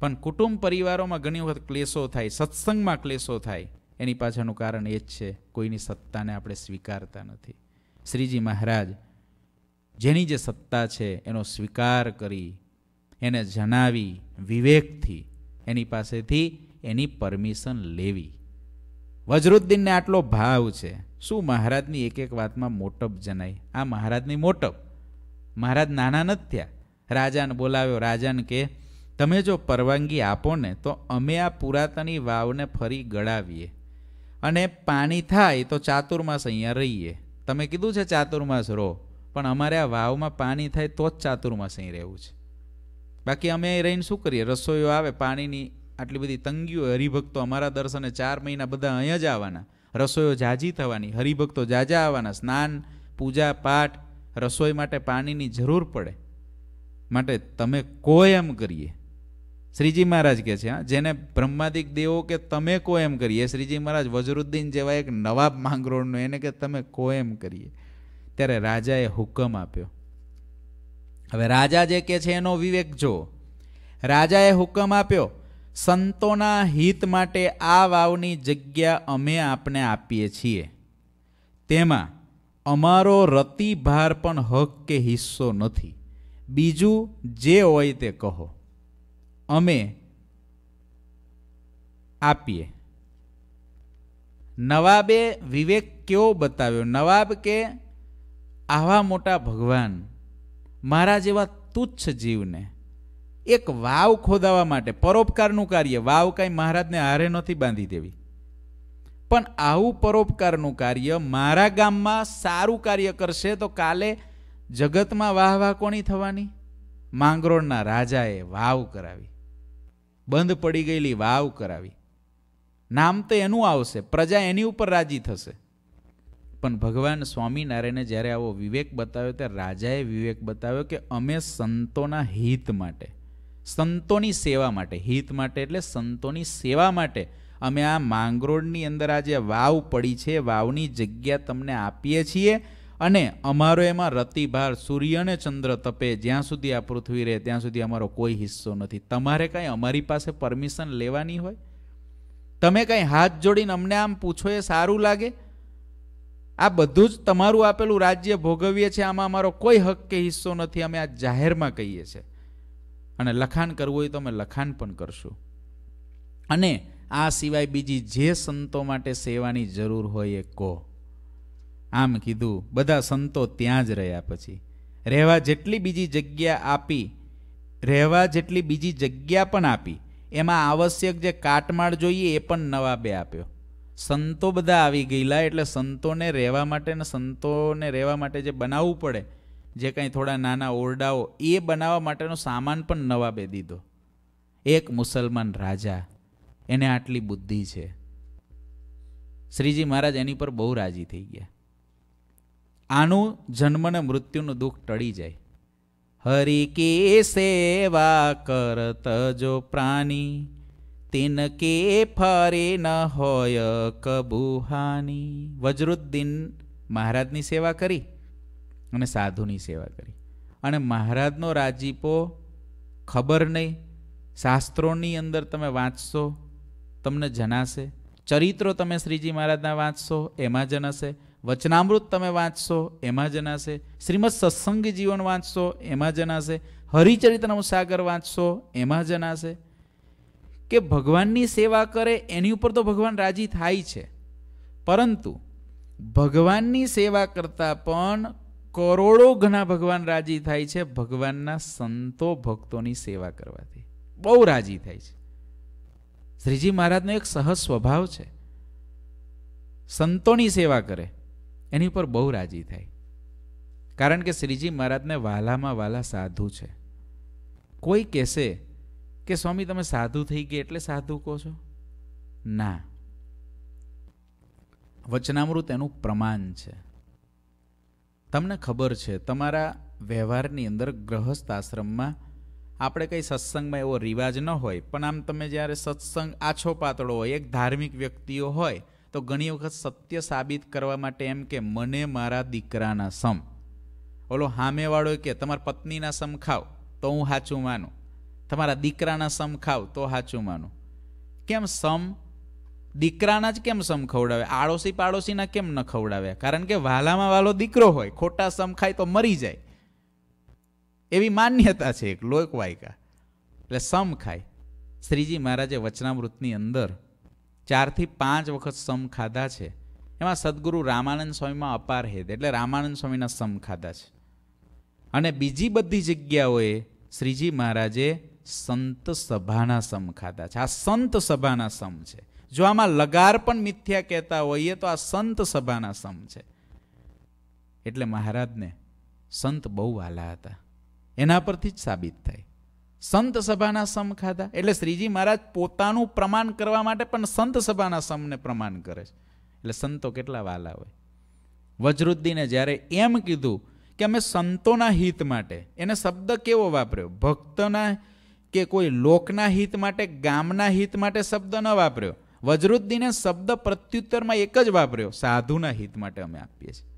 પણ કુટુંબ પરિવારોમાં ઘણી વખત ક્લેશો થાય સત્સંગમાં ક્લેશો થાય એની પાછળનું કારણ એ જ છે કોઈની સત્તાને આપણે સ્વીકારતા નથી શ્રીજી મહારાજ જેની જે સત્તા છે એનો સ્વીકાર કરી એને જણાવી વિવેકથી એની પાસેથી એની પરમિશન લેવી વજરુદ્દીનને આટલો ભાવ છે શું મહારાજની એક એક વાતમાં મોટપ જણાય આ મહારાજની મોટપ મહારાજ નાના નથી થયા રાજાને બોલાવ્યો રાજાને કે તમે જો પરવાનગી આપો ને તો અમે આ પુરાતની વાવને ફરી ગળાવીએ અને પાણી થાય તો ચાતુર્માસ અહીંયા રહીએ તમે કીધું છે ચાતુર્માસ રહો પણ અમારે આ વાવમાં પાણી થાય તો જ ચાતુર્માસ અહીં રહેવું છે બાકી અમે રહીને શું કરીએ રસોઈઓ આવે પાણીની આટલી બધી તંગીઓ હરિભક્તો અમારા દર્શને ચાર મહિના બધા અહીંયા જ આવવાના રસોઈઓ જાજી થવાની હરિભક્તો જાજા આવવાના સ્નાન પૂજા પાઠ રસોઈ માટે પાણીની જરૂર પડે માટે તમે કોઈ એમ કરીએ શ્રીજી મહારાજ કહે છે હા જેને બ્રહ્માદિક દેવો કે તમે કો એમ કરીએ શ્રીજી મહારાજ વજરુદ્દીન જેવા એક નવાબ માંગરોળનો એને કે તમે કો એમ કરીએ ત્યારે રાજાએ હુકમ આપ્યો હવે રાજા જે કે છે એનો વિવેક જો રાજાએ હુકમ આપ્યો સંતોના હિત માટે આ વાવની જગ્યા અમે આપને આપીએ છીએ તેમાં અમારો રતિભાર પણ હક કે હિસ્સો નથી બીજું જે હોય તે કહો અમે આપીએ નવાબે વિવેક કેવો બતાવ્યો નવાબ કે આવા મોટા ભગવાન મારા જેવા તુચ્છ જીવને એક વાવ ખોદાવા માટે પરોપકારનું કાર્ય વાવ કાંઈ મહારાજને હારે નથી બાંધી દેવી પણ આવું પરોપકારનું કાર્ય મારા ગામમાં સારું કાર્ય કરશે તો કાલે જગતમાં વાહ કોની થવાની માંગરોળના રાજાએ વાવ કરાવી બંધ પડી ગયેલી વાવ કરાવી નામ તો એનું આવશે પ્રજા એની ઉપર રાજી થશે પણ ભગવાન સ્વામિનારાયણે જ્યારે આવો વિવેક બતાવ્યો ત્યારે રાજાએ વિવેક બતાવ્યો કે અમે સંતોના હિત માટે સંતોની સેવા માટે હિત માટે એટલે સંતોની સેવા માટે અમે આ માંગરોળની અંદર આ જે વાવ પડી છે વાવની જગ્યા તમને આપીએ છીએ અને અમારો એમાં રતિભાર સૂર્ય અને ચંદ્ર તપે જ્યાં સુધી આ પૃથ્વી રહે ત્યાં સુધી અમારો કોઈ હિસ્સો નથી તમારે કાંઈ અમારી પાસે પરમિશન લેવાની હોય તમે કાંઈ હાથ જોડીને અમને આમ પૂછો એ સારું લાગે આ બધું જ તમારું આપેલું રાજ્ય ભોગવીએ છીએ આમાં અમારો કોઈ હક કે હિસ્સો નથી અમે આ જાહેરમાં કહીએ છીએ અને લખાણ કરવું હોય તો અમે લખાણ પણ કરશું અને આ સિવાય બીજી જે સંતો માટે સેવાની જરૂર હોય એ કહો આમ કીધું બધા સંતો ત્યાં જ રહ્યા પછી રહેવા જેટલી બીજી જગ્યા આપી રહેવા જેટલી બીજી જગ્યા પણ આપી એમાં આવશ્યક જે કાટમાળ જોઈએ એ પણ નવાબે આપ્યો સંતો બધા આવી ગયેલા એટલે સંતોને રહેવા માટે ને સંતોને રહેવા માટે જે બનાવવું પડે જે કંઈ થોડા નાના ઓરડાઓ એ બનાવવા માટેનો સામાન પણ નવાબે દીધો એક મુસલમાન રાજા એને આટલી બુદ્ધિ છે શ્રીજી મહારાજ એની પર બહુ રાજી થઈ ગયા આનું જન્મને મૃત્યુનું દુઃખ ટળી જાય હરિ કે સેવા કરત જો પ્રાણી તિન કે ફરી ન હોય કબુહાની વજરુદ્દીન મહારાજની સેવા કરી અને સાધુની સેવા કરી અને મહારાજનો રાજીપો ખબર નહીં શાસ્ત્રોની અંદર તમે વાંચશો તમને જણાશે ચરિત્રો તમે શ્રીજી મહારાજના વાંચશો એમાં જણાશે વચનામૃત તમે વાંચશો એમાં જણાશે શ્રીમદ સત્સંગ જીવન વાંચશો એમાં જણાશે હરિચરિત્રનો સાગર વાંચશો એમાં જણાશે કે ભગવાનની સેવા કરે એની ઉપર તો ભગવાન રાજી થાય છે પરંતુ ભગવાનની સેવા કરતાં પણ કરોડો ઘણા ભગવાન રાજી થાય છે ભગવાનના સંતો ભક્તોની સેવા કરવાથી બહુ રાજી થાય છે શ્રીજી મહારાજનો એક સહજ સ્વભાવ છે સંતોની સેવા કરે એની પર બહુ રાજી થાય કારણ કે શ્રીજી મહારાજને વાલામાં વાલા સાધુ છે કોઈ કહેશે કે સ્વામી તમે સાધુ થઈ ગયા એટલે સાધુ કહો છો ના વચનામૃત એનું પ્રમાણ છે તમને ખબર છે તમારા વ્યવહારની અંદર ગ્રહસ્થ આશ્રમમાં આપણે કંઈ સત્સંગમાં એવો રિવાજ ન હોય પણ આમ તમે જ્યારે સત્સંગ આછો પાતળો હોય એક ધાર્મિક વ્યક્તિઓ હોય તો ઘણી વખત સત્ય સાબિત કરવા માટે એમ કે મને મારા દીકરાના સમ ઓલો હામેવાળો કે તમારા પત્નીના સમ ખાવ તો હું સાચું માનું તમારા દીકરાના સમ ખાવ તો સાચું માનું કેમ સમ દીકરાના જ કેમ સમ ખવડાવે આડોશી પાડોશીના કેમ ન ખવડાવે કારણ કે વાલામાં વાલો દીકરો હોય ખોટા સમ ખાય તો મરી જાય એવી માન્યતા છે એક લોકવાયકા એટલે સમ ખાય શ્રીજી મહારાજે વચનામૃતની અંદર ચારથી પાંચ વખત સમ ખાધા છે એમાં સદગુરુ રામાનંદ સ્વામીમાં અપાર હેદ એટલે રામાનંદ સ્વામીના સમ ખાધા છે અને બીજી બધી જગ્યાઓએ શ્રીજી મહારાજે સંત સભાના સમ ખાધા છે આ સંત સભાના સમ છે જો આમાં લગાર પણ મિથ્યા કહેતા હોઈએ તો આ સંત સભાના સમ છે એટલે મહારાજને સંત બહુ વાલા હતા એના પરથી જ સાબિત થાય સંત સભાના સમ ખાધા એટલે શ્રીજી મહારાજ પોતાનું પ્રમાણ કરવા માટે પણ સંત સભાના સમને પ્રમાણ કરે છે એટલે સંતો કેટલા વાલા હોય વજરુદ્દીને જ્યારે એમ કીધું કે અમે સંતોના હિત માટે એને શબ્દ કેવો વાપર્યો ભક્તના કે કોઈ લોકના હિત માટે ગામના હિત માટે શબ્દ ન વાપર્યો વજરુદ્દીને શબ્દ પ્રત્યુત્તરમાં એક જ વાપર્યો સાધુના હિત માટે અમે આપીએ છીએ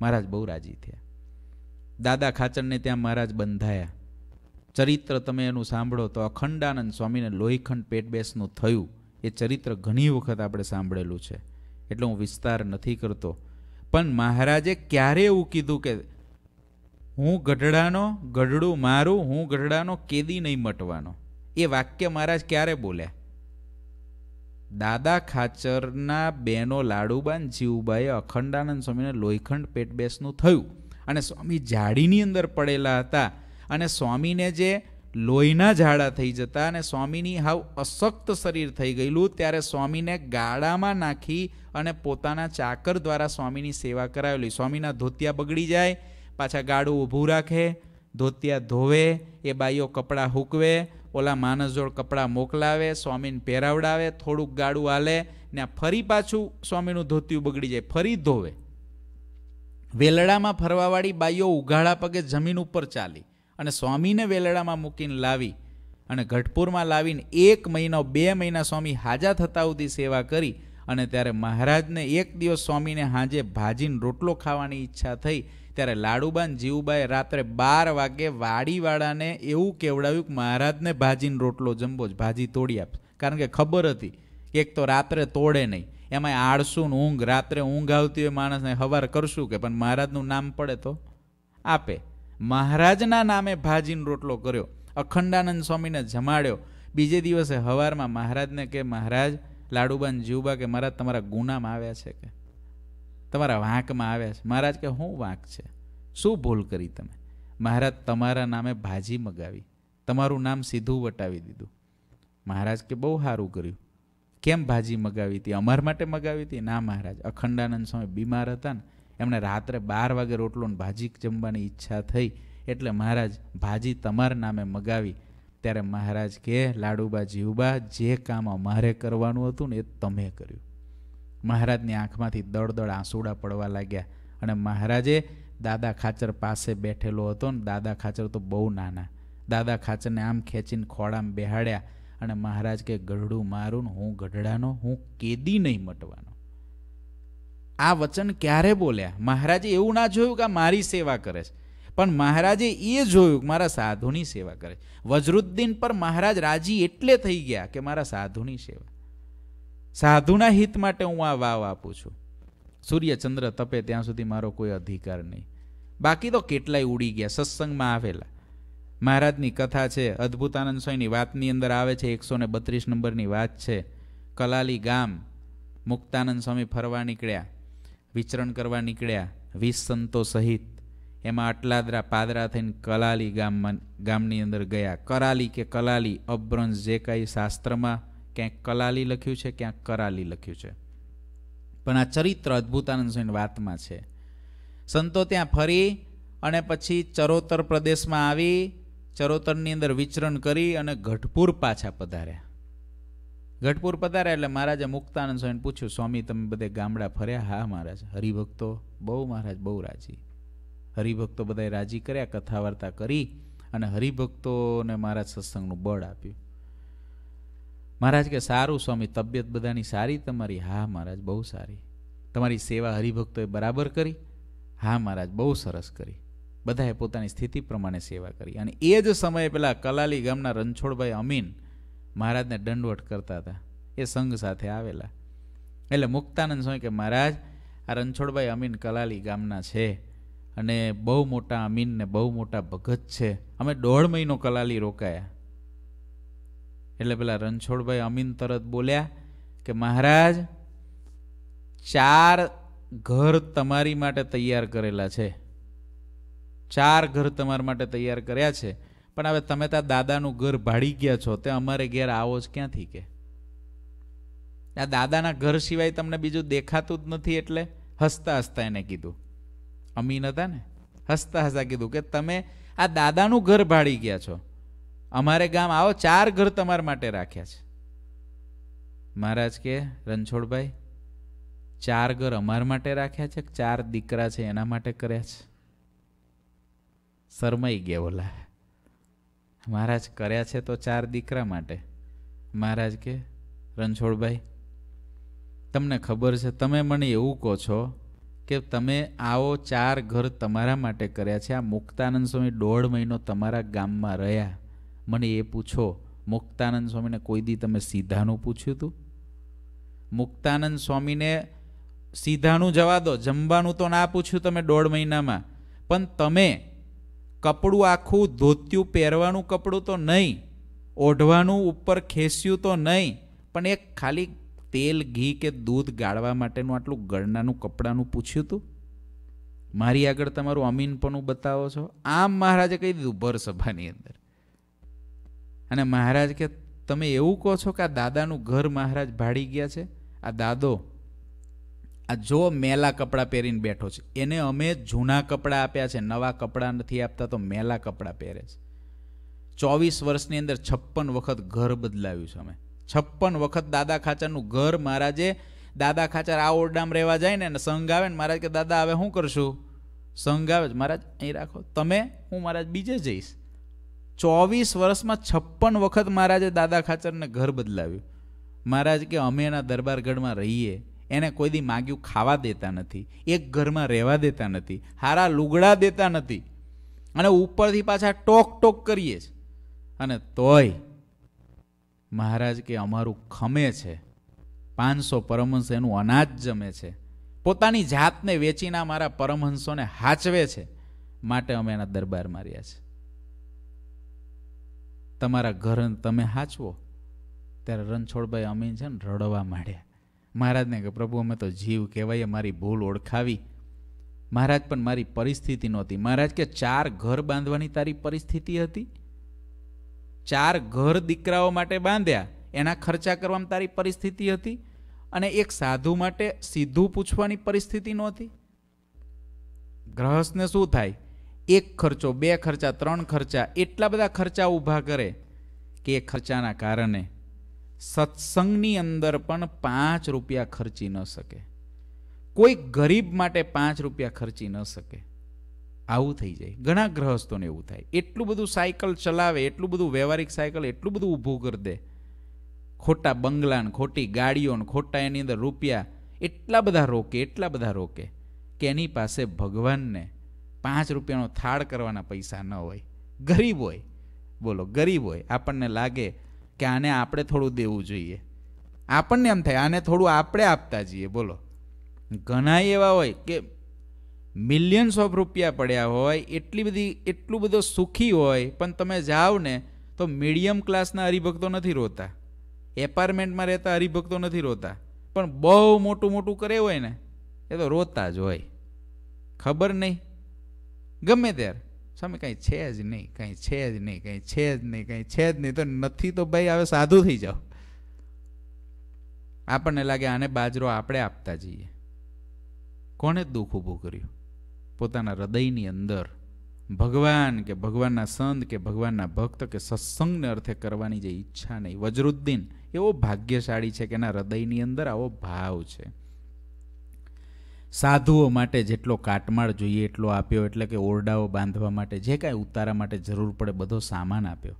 મહારાજ બહુ રાજી થયા દાદા ખાચરને ત્યાં મહારાજ બંધાયા ચરિત્ર તમે એનું સાંભળો તો અખંડાનંદ સ્વામીને લોહીખંડ પેટબેસનું થયું એ ચરિત્ર ઘણી વખત આપણે સાંભળેલું છે એટલે હું વિસ્તાર નથી કરતો પણ મહારાજે ક્યારે એવું કીધું કે હું ગઢડાનો ગઢડું મારું હું ગઢડાનો કેદી નહીં મટવાનો એ વાક્ય મહારાજ ક્યારે બોલ્યા દાદા ખાચરના બેનો લાડુબાન જીવબાઈએ અખંડાનંદ સ્વામીને લોહીખંડ પેટ બેસનું થયું અને સ્વામી ઝાડીની અંદર પડેલા હતા અને સ્વામીને જે લોહીના ઝાડા થઈ જતા અને સ્વામીની હાવ અશક્ત શરીર થઈ ગયેલું ત્યારે સ્વામીને ગાડામાં નાખી અને પોતાના ચાકર દ્વારા સ્વામીની સેવા કરાવેલી સ્વામીના ધોતિયા બગડી જાય પાછા ગાડું ઊભું રાખે ધોતિયા ધોવે એ બાઈઓ કપડાં હૂકવે ઓલા માણસજોડ કપડાં મોકલાવે સ્વામીને પહેરાવડાવે થોડુંક ગાડું હાલે ને ફરી પાછું સ્વામીનું ધોતિયું બગડી જાય ફરી ધોવે વેલડામાં ફરવાવાળી બાઈઓ ઉઘાડા પગે જમીન ઉપર ચાલી અને સ્વામીને વેલડામાં મૂકીને લાવી અને ઘટપુરમાં લાવીને એક મહિનો બે મહિના સ્વામી હાજા થતા સુધી સેવા કરી અને ત્યારે મહારાજને એક દિવસ સ્વામીને હાજે ભાજીને રોટલો ખાવાની ઈચ્છા થઈ ત્યારે લાડુબાન જીવુબાએ રાત્રે બાર વાગે વાડીવાળાને એવું કેવડાવ્યું કે મહારાજને ભાજીનો રોટલો જમ્બો જ ભાજી તોડી આપ કારણ કે ખબર હતી એક તો રાત્રે તોડે નહીં એમાં આળસું ઊંઘ રાત્રે ઊંઘ આવતી હોય માણસને હવાર કરશું કે પણ મહારાજનું નામ પડે તો આપે મહારાજના નામે ભાજીનો રોટલો કર્યો અખંડાનંદ સ્વામીને જમાડ્યો બીજે દિવસે હવારમાં મહારાજને કે મહારાજ લાડુબાન જીવબા કે મહારાજ તમારા ગુનામાં આવ્યા છે કે તમારા વાંકમાં આવ્યા છે મહારાજ કે શું વાંક છે શું ભૂલ કરી તમે મહારાજ તમારા નામે ભાજી મગાવી તમારું નામ સીધું વટાવી દીધું મહારાજ કે બહુ સારું કર્યું કેમ ભાજી મગાવી હતી અમાર માટે મગાવી હતી ના મહારાજ અખંડાનંદ સ્વામી બીમાર હતા ને એમણે રાત્રે બાર વાગે રોટલોને ભાજી જમવાની ઈચ્છા થઈ એટલે મહારાજ ભાજી તમારા નામે મગાવી ત્યારે મહારાજ કે લાડુબા જીવબા જે કામ અમારે કરવાનું હતું ને એ તમે કર્યું મહારાજની આંખમાંથી દળદળ આંસુડા પડવા લાગ્યા અને મહારાજે દાદા ખાચર પાસે બેઠેલો હતો ને દાદા ખાચર તો બહુ નાના દાદા ખાચરને આમ ખેંચીને ખોળામાં બેહાડ્યા અને મહારાજ કે ગઢડું મારું ને હું ગઢડાનો હું કેદી નહીં મટવાનો આ વચન ક્યારે બોલ્યા મહારાજે એવું ના જોયું કે મારી સેવા કરે છે પણ મહારાજે એ જોયું કે મારા સાધુની સેવા કરે વજરુદ્દીન પર મહારાજ રાજી એટલે થઈ ગયા કે મારા સાધુની સેવા સાધુના હિત માટે હું આ વાવ આપું છું સૂર્યચંદ્ર તપે ત્યાં સુધી મારો કોઈ અધિકાર નહીં બાકી તો કેટલાય ઉડી ગયા સત્સંગમાં આવેલા મહારાજની કથા છે અદ્ભુતાનંદ સ્વામીની વાતની અંદર આવે છે એકસો ને બત્રીસ નંબરની વાત છે કલાલી ગામ મુક્તાનંદ સ્વામી ફરવા નીકળ્યા વિચરણ કરવા નીકળ્યા વીસ સંતો સહિત એમાં આટલાદરા પાદરા થઈને કલાલી ગામમાં ગામની અંદર ગયા કરાલી કે કલાલી અબ્રંશ જે કાંઈ શાસ્ત્રમાં ક્યાંક કલાલી લખ્યું છે ક્યાંક કરાલી લખ્યું છે પણ આ ચરિત્ર અદ્ભુતાનંદ સ્વામીની વાતમાં છે સંતો ત્યાં ફરી અને પછી ચરોતર પ્રદેશમાં આવી ચરોતરની અંદર વિચરણ કરી અને ગઢપુર પાછા પધાર્યા ગઢપુર પધાર્યા એટલે મહારાજે મુક્તાનંદ સ્વામીને પૂછ્યું સ્વામી તમે બધે ગામડા ફર્યા હા મહારાજ હરિભક્તો બહુ મહારાજ બહુ રાજી હરિભક્તો બધાએ રાજી કર્યા કથા વાર્તા કરી અને હરિભક્તોને મહારાજ સત્સંગનું બળ આપ્યું મહારાજ કે સારું સ્વામી તબિયત બધાની સારી તમારી હા મહારાજ બહુ સારી તમારી સેવા હરિભક્તોએ બરાબર કરી હા મહારાજ બહુ સરસ કરી બધાએ પોતાની સ્થિતિ પ્રમાણે સેવા કરી અને એ જ સમયે પેલા કલાલી ગામના રણછોડભાઈ અમીન મહારાજને દંડવટ કરતા હતા એ સંઘ સાથે આવેલા એટલે મુક્તાનંદ સ્વામી કે મહારાજ આ રણછોડભાઈ અમીન કલાલી ગામના છે અને બહુ મોટા અમીનને બહુ મોટા ભગત છે અમે દોઢ મહિનો કલાલી રોકાયા એટલે પેલા રણછોડભાઈ અમીન તરત બોલ્યા કે મહારાજ ચાર ઘર તમારી માટે તૈયાર કરેલા છે ચાર ઘર તમારા માટે તૈયાર કર્યા છે પણ હવે તમે ત્યાં દાદાનું ઘર ભાડી ગયા છો તે અમારે ઘેર આવો જ ક્યાંથી કે આ દાદાના ઘર સિવાય તમને બીજું દેખાતું જ નથી એટલે હસતા હસતા એને કીધું અમીન હતા ને હસતા હસતા કીધું કે તમે આ દાદાનું ઘર ભાડી ગયા છો અમારે ગામ આવો ચાર ઘર તમારા માટે રાખ્યા છે મહારાજ કે રણછોડભાઈ ચાર ઘર અમારા માટે રાખ્યા છે ચાર દીકરા છે એના માટે કર્યા છે શરમાઈ ગયા ઓલા મહારાજ કર્યા છે તો ચાર દીકરા માટે મહારાજ કે રણછોડભાઈ તમને ખબર છે તમે મને એવું કહો છો કે તમે આવો ચાર ઘર તમારા માટે કર્યા છે આ મુક્તાનંદ સ્વામી દોઢ મહિનો તમારા ગામમાં રહ્યા મને એ પૂછો મુક્તાનંદ સ્વામીને કોઈ દી તમે સીધાનું પૂછ્યું હતું મુક્તાનંદ સ્વામીને સીધાનું જવા દો જમવાનું તો ના પૂછ્યું તમે દોઢ મહિનામાં પણ તમે કપડું આખું ધોત્યું પહેરવાનું કપડું તો નહીં ઓઢવાનું ઉપર ખેસ્યું તો નહીં પણ એક ખાલી તેલ ઘી કે દૂધ ગાળવા માટેનું આટલું ગળનાનું કપડાનું પૂછ્યું હતું મારી આગળ તમારું અમીનપણું બતાવો છો આમ મહારાજે કહી દીધું ભર સભાની અંદર અને મહારાજ કે તમે એવું કહો છો કે આ દાદાનું ઘર મહારાજ ભાડી ગયા છે આ દાદો આ જો મેલા કપડાં પહેરીને બેઠો છે એને અમે જૂના કપડાં આપ્યા છે નવા કપડાં નથી આપતા તો મેલા કપડાં પહેરે છે ચોવીસ વર્ષની અંદર છપ્પન વખત ઘર બદલાવ્યું છે અમે છપ્પન વખત દાદા ખાચરનું ઘર મહારાજે દાદા ખાચર આ ઓરડામાં રહેવા જાય ને સંઘ આવે ને મહારાજ કે દાદા હવે શું કરશું સંઘ આવે જ મહારાજ અહીં રાખો તમે હું મહારાજ બીજે જઈશ ચોવીસ વર્ષમાં છપ્પન વખત મહારાજે દાદા ખાચરને ઘર બદલાવ્યું મહારાજ કે અમે એના દરબારગઢમાં રહીએ એને કોઈ દી માગ્યું ખાવા દેતા નથી એક ઘરમાં રહેવા દેતા નથી હારા લુગડા દેતા નથી અને ઉપરથી પાછા ટોક ટોક કરીએ છે અને તોય મહારાજ કે અમારું ખમે છે પાંચસો પરમહંસ એનું અનાજ જમે છે પોતાની જાતને વેચીને મારા પરમહંસોને હાચવે છે માટે અમે એના દરબાર માર્યા છે તમારા ઘરને તમે હાચવો ત્યારે રણછોડભાઈ અમીન છે ને રડવા માંડ્યા મહારાજને કે પ્રભુ અમે તો જીવ કહેવાય મારી ભૂલ ઓળખાવી મહારાજ પણ મારી પરિસ્થિતિ નહોતી મહારાજ કે ચાર ઘર બાંધવાની તારી પરિસ્થિતિ હતી ચાર ઘર દીકરાઓ માટે બાંધ્યા એના ખર્ચા કરવામાં તારી પરિસ્થિતિ હતી અને એક સાધુ માટે સીધું પૂછવાની પરિસ્થિતિ નહોતી ગ્રહસ્થને શું થાય એક ખર્ચો બે ખર્ચા ત્રણ ખર્ચા એટલા બધા ખર્ચા ઊભા કરે કે એ ખર્ચાના કારણે સત્સંગની અંદર પણ પાંચ રૂપિયા ખર્ચી ન શકે કોઈ ગરીબ માટે પાંચ રૂપિયા ખર્ચી ન શકે આવું થઈ જાય ઘણા ગ્રહસ્થોને એવું થાય એટલું બધું સાયકલ ચલાવે એટલું બધું વ્યવહારિક સાયકલ એટલું બધું ઊભું કરી દે ખોટા બંગલાને ખોટી ગાડીઓને ખોટા એની અંદર રૂપિયા એટલા બધા રોકે એટલા બધા રોકે કે એની પાસે ભગવાનને પાંચ રૂપિયાનો થાળ કરવાના પૈસા ન હોય ગરીબ હોય બોલો ગરીબ હોય આપણને લાગે કે આને આપણે થોડું દેવું જોઈએ આપણને એમ થાય આને થોડું આપણે આપતા જઈએ બોલો ઘણા એવા હોય કે મિલિયન્સ ઓફ રૂપિયા પડ્યા હોય એટલી બધી એટલું બધો સુખી હોય પણ તમે જાઓ ને તો મીડિયમ ક્લાસના હરિભક્તો નથી રોતા એપાર્ટમેન્ટમાં રહેતા હરિભક્તો નથી રોતા પણ બહુ મોટું મોટું કરે હોય ને એ તો રોતા જ હોય ખબર નહીં ગમે ત્યારે સામે કંઈ છે જ નહીં કંઈ છે જ નહીં કંઈ છે જ નહીં કંઈ છે જ નહીં તો નથી તો ભાઈ હવે સાધુ થઈ જાઓ આપણને લાગે આને બાજરો આપણે આપતા જઈએ કોણે દુઃખ ઊભું કર્યું પોતાના હૃદયની અંદર ભગવાન કે ભગવાનના સંત કે ભગવાનના ભક્ત કે સત્સંગને અર્થે કરવાની જે ઈચ્છા નહીં વજરુદ્દીન એવો ભાગ્યશાળી છે કે એના હૃદયની અંદર આવો ભાવ છે સાધુઓ માટે જેટલો કાટમાળ જોઈએ એટલો આપ્યો એટલે કે ઓરડાઓ બાંધવા માટે જે કાંઈ ઉતારા માટે જરૂર પડે બધો સામાન આપ્યો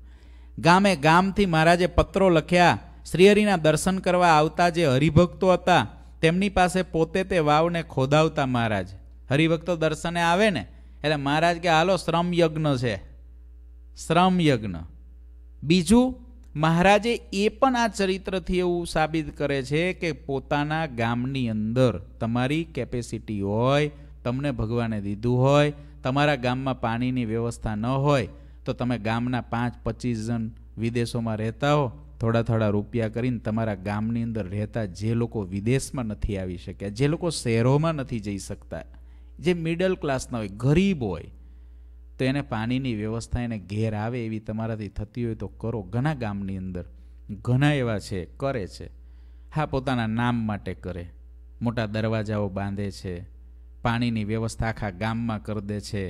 ગામે ગામથી મહારાજે પત્રો લખ્યા શ્રીહરિના દર્શન કરવા આવતા જે હરિભક્તો હતા તેમની પાસે પોતે તે વાવને ખોદાવતા મહારાજ હરિભક્તો દર્શને આવે ને એટલે મહારાજ કે હાલો શ્રમ યજ્ઞ છે શ્રમ યજ્ઞ બીજું મહારાજે એ પણ આ ચરિત્રથી એવું સાબિત કરે છે કે પોતાના ગામની અંદર તમારી કેપેસિટી હોય તમને ભગવાને દીધું હોય તમારા ગામમાં પાણીની વ્યવસ્થા ન હોય તો તમે ગામના પાંચ પચીસ જણ વિદેશોમાં રહેતા હો થોડા થોડા રૂપિયા કરીને તમારા ગામની અંદર રહેતા જે લોકો વિદેશમાં નથી આવી શક્યા જે લોકો શહેરોમાં નથી જઈ શકતા જે મિડલ ક્લાસના હોય ગરીબ હોય તો એને પાણીની વ્યવસ્થા એને ઘેર આવે એવી તમારાથી થતી હોય તો કરો ઘણા ગામની અંદર ઘણા એવા છે કરે છે હા પોતાના નામ માટે કરે મોટા દરવાજાઓ બાંધે છે પાણીની વ્યવસ્થા આખા ગામમાં કરી દે છે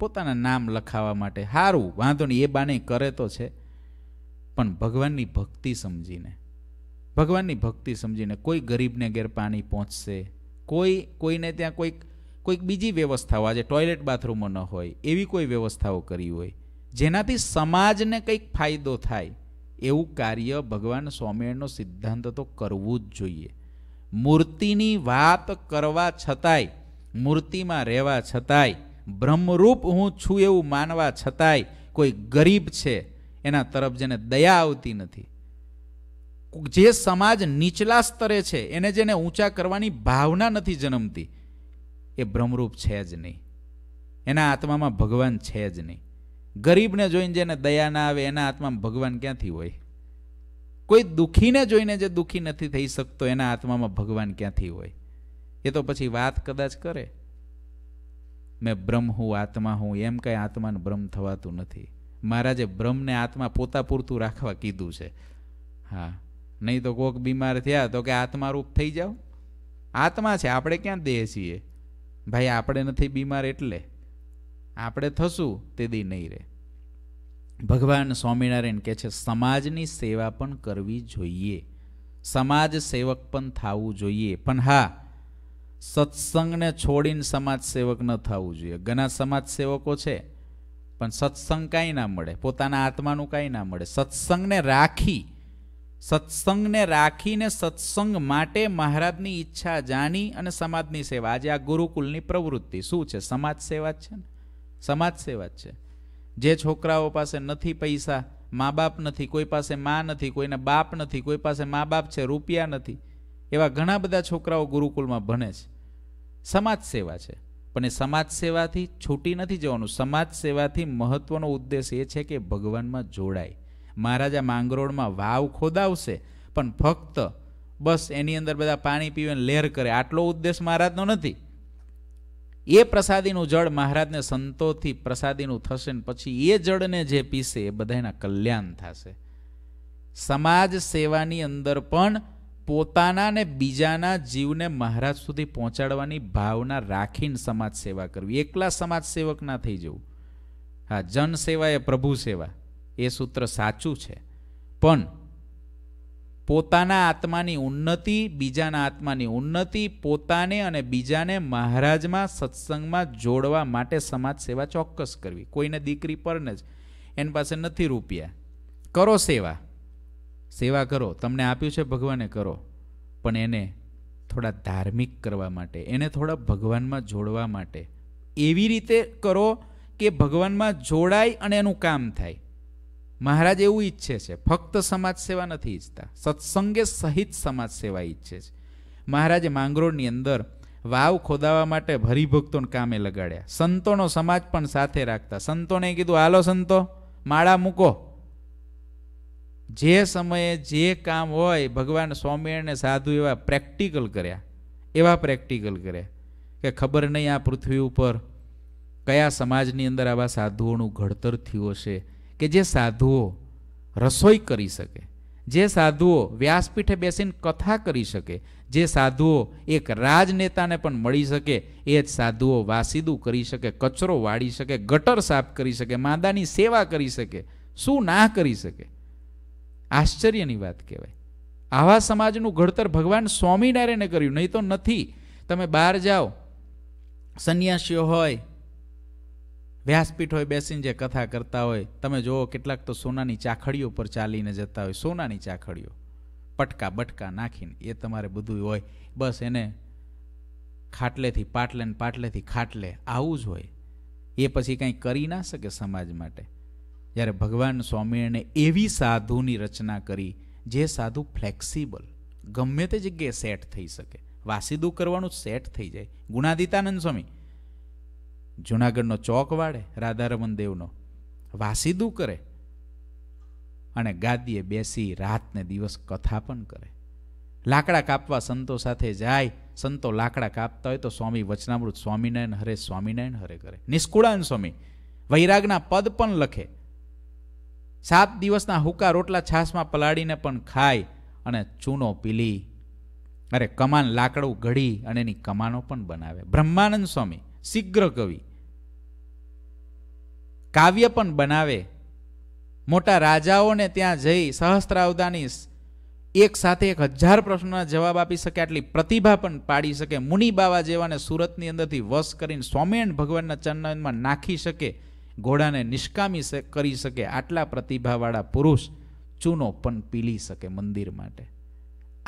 પોતાના નામ લખાવા માટે સારું વાંધો નહીં એ બાને કરે તો છે પણ ભગવાનની ભક્તિ સમજીને ભગવાનની ભક્તિ સમજીને કોઈ ગરીબને ઘેર પાણી પહોંચશે કોઈ કોઈને ત્યાં કોઈક કોઈક બીજી વ્યવસ્થાઓ આજે ટોયલેટ બાથરૂમો ન હોય એવી કોઈ વ્યવસ્થાઓ કરી હોય જેનાથી સમાજને કંઈક ફાયદો થાય એવું કાર્ય ભગવાન સ્વામિનારાયણનો સિદ્ધાંત તો કરવું જ જોઈએ મૂર્તિની વાત કરવા છતાંય મૂર્તિમાં રહેવા છતાંય બ્રહ્મરૂપ હું છું એવું માનવા છતાંય કોઈ ગરીબ છે એના તરફ જેને દયા આવતી નથી જે સમાજ નીચલા સ્તરે છે એને જેને ઊંચા કરવાની ભાવના નથી જન્મતી એ ભ્રમરૂપ છે જ નહીં એના આત્મામાં ભગવાન છે જ નહીં ગરીબને જોઈને જેને દયા ના આવે એના આત્મામાં ભગવાન ક્યાંથી હોય કોઈ દુઃખીને જોઈને જે દુઃખી નથી થઈ શકતો એના આત્મામાં ભગવાન ક્યાંથી હોય એ તો પછી વાત કદાચ કરે મેં બ્રહ્મ હું આત્મા હું એમ કંઈ આત્માને બ્રહ્મ થવાતું નથી મહારાજે બ્રહ્મને આત્મા પોતા પૂરતું રાખવા કીધું છે હા નહીં તો કોક બીમાર થયા તો કે આત્મારૂપ થઈ જાઓ આત્મા છે આપણે ક્યાં દેહ છીએ ભાઈ આપણે નથી બીમાર એટલે આપણે થશું તે દી નહીં રહે ભગવાન સ્વામિનારાયણ કહે છે સમાજની સેવા પણ કરવી જોઈએ સમાજ સેવક પણ થવું જોઈએ પણ હા સત્સંગને છોડીને સમાજ સેવક ન થવું જોઈએ ઘણા સમાજ સેવકો છે પણ સત્સંગ કાંઈ ના મળે પોતાના આત્માનું કાંઈ ના મળે સત્સંગને રાખી સત્સંગને રાખીને સત્સંગ માટે મહારાજની ઈચ્છા જાણી અને સમાજની સેવા આજે આ ગુરુકુલની પ્રવૃત્તિ શું છે સમાજ સેવા જ છે ને સમાજ સેવા જ છે જે છોકરાઓ પાસે નથી પૈસા મા બાપ નથી કોઈ પાસે મા નથી કોઈને બાપ નથી કોઈ પાસે મા બાપ છે રૂપિયા નથી એવા ઘણા બધા છોકરાઓ ગુરુકુલમાં ભણે છે સમાજ સેવા છે પણ એ સમાજ સેવાથી છૂટી નથી જવાનું સમાજ સેવાથી મહત્વનો ઉદ્દેશ એ છે કે ભગવાનમાં જોડાય મહારાજા માંગરોળમાં વાવ ખોદાવશે પણ ફક્ત બસ એની અંદર બધા પાણી પીવે લહેર કરે આટલો ઉદ્દેશ મહારાજનો નથી એ પ્રસાદીનું જળ મહારાજને સંતોથી પ્રસાદીનું થશે ને પછી એ જળને જે પીશે એ બધાના કલ્યાણ થશે સમાજ સેવાની અંદર પણ પોતાના ને બીજાના જીવને મહારાજ સુધી પહોંચાડવાની ભાવના રાખીને સમાજ સેવા કરવી એકલા સમાજ સેવક ના થઈ જવું હા જન સેવા એ પ્રભુ સેવા એ સૂત્ર સાચું છે પણ પોતાના આત્માની ઉન્નતિ બીજાના આત્માની ઉન્નતિ પોતાને અને બીજાને મહારાજમાં સત્સંગમાં જોડવા માટે સમાજ સેવા ચોક્કસ કરવી કોઈને દીકરી પરને જ એની પાસે નથી રૂપિયા કરો સેવા સેવા કરો તમને આપ્યું છે ભગવાને કરો પણ એને થોડા ધાર્મિક કરવા માટે એને થોડા ભગવાનમાં જોડવા માટે એવી રીતે કરો કે ભગવાનમાં જોડાય અને એનું કામ થાય મહારાજ એવું ઈચ્છે છે ફક્ત સમાજ સેવા નથી ઈચ્છતા સત્સંગે સહિત સમાજ સેવા ઈચ્છે છે મહારાજે માંગરોળની અંદર વાવ ખોદાવા માટે હરિભક્તોને કામે લગાડ્યા સંતોનો સમાજ પણ સાથે રાખતા સંતોને કીધું હાલો સંતો માળા મૂકો જે સમયે જે કામ હોય ભગવાન સ્વામિનારાયણ સાધુ એવા પ્રેક્ટિકલ કર્યા એવા પ્રેક્ટિકલ કર્યા કે ખબર નહીં આ પૃથ્વી ઉપર કયા સમાજની અંદર આવા સાધુઓનું ઘડતર થયું હશે કે જે સાધુઓ રસોઈ કરી શકે જે સાધુઓ વ્યાસપીઠે બેસીને કથા કરી શકે જે સાધુઓ એક રાજનેતાને પણ મળી શકે એ જ સાધુઓ વાસીદું કરી શકે કચરો વાળી શકે ગટર સાફ કરી શકે માદાની સેવા કરી શકે શું ના કરી શકે આશ્ચર્યની વાત કહેવાય આવા સમાજનું ઘડતર ભગવાન સ્વામિનારાયણે કર્યું નહીં તો નથી તમે બહાર જાઓ સંન્યાસીઓ હોય વ્યાસપીઠ હોય બેસીને જે કથા કરતા હોય તમે જુઓ કેટલાક તો સોનાની ચાખડીઓ પર ચાલીને જતા હોય સોનાની ચાખડીઓ પટકા બટકા નાખીને એ તમારે બધું હોય બસ એને ખાટલેથી પાટલે ને પાટલેથી ખાટલે આવું જ હોય એ પછી કંઈ કરી ના શકે સમાજ માટે જ્યારે ભગવાન સ્વામિનારાયણે એવી સાધુની રચના કરી જે સાધુ ફ્લેક્સિબલ ગમે તે જગ્યાએ સેટ થઈ શકે વાસીદું કરવાનું સેટ થઈ જાય ગુણાદિતાનંદ સ્વામી જુનાગઢનો ચોક વાળે રાધારમણ દેવનો વાસીદું કરે અને ગાદીએ બેસી રાતને દિવસ કથા પણ કરે લાકડા કાપવા સંતો સાથે જાય સંતો લાકડા કાપતા હોય તો સ્વામી વચનામૃત સ્વામિનારાયણ હરે સ્વામિનારાયણ હરે કરે નિષ્કુળાન સ્વામી વૈરાગના પદ પણ લખે સાત દિવસના હુકા રોટલા છાશમાં પલાળીને પણ ખાય અને ચૂનો પીલી અરે કમાન લાકડું ઘડી અને એની કમાનો પણ બનાવે બ્રહ્માનંદ સ્વામી શીઘ્ર કવિ કાવ્ય પણ બનાવે મોટા રાજાઓને ત્યાં જઈ સહસ્ત્રાવદાની એક સાથે એક હજાર પ્રશ્નોના જવાબ આપી શકે આટલી પ્રતિભા પણ પાડી શકે મુનિ બાવા જેવાને સુરતની અંદરથી વશ કરીને સ્વામિનારાયણ ભગવાનના ચરણમાં નાખી શકે ઘોડાને નિષ્કામી કરી શકે આટલા પ્રતિભાવાળા પુરુષ ચૂનો પણ પીલી શકે મંદિર માટે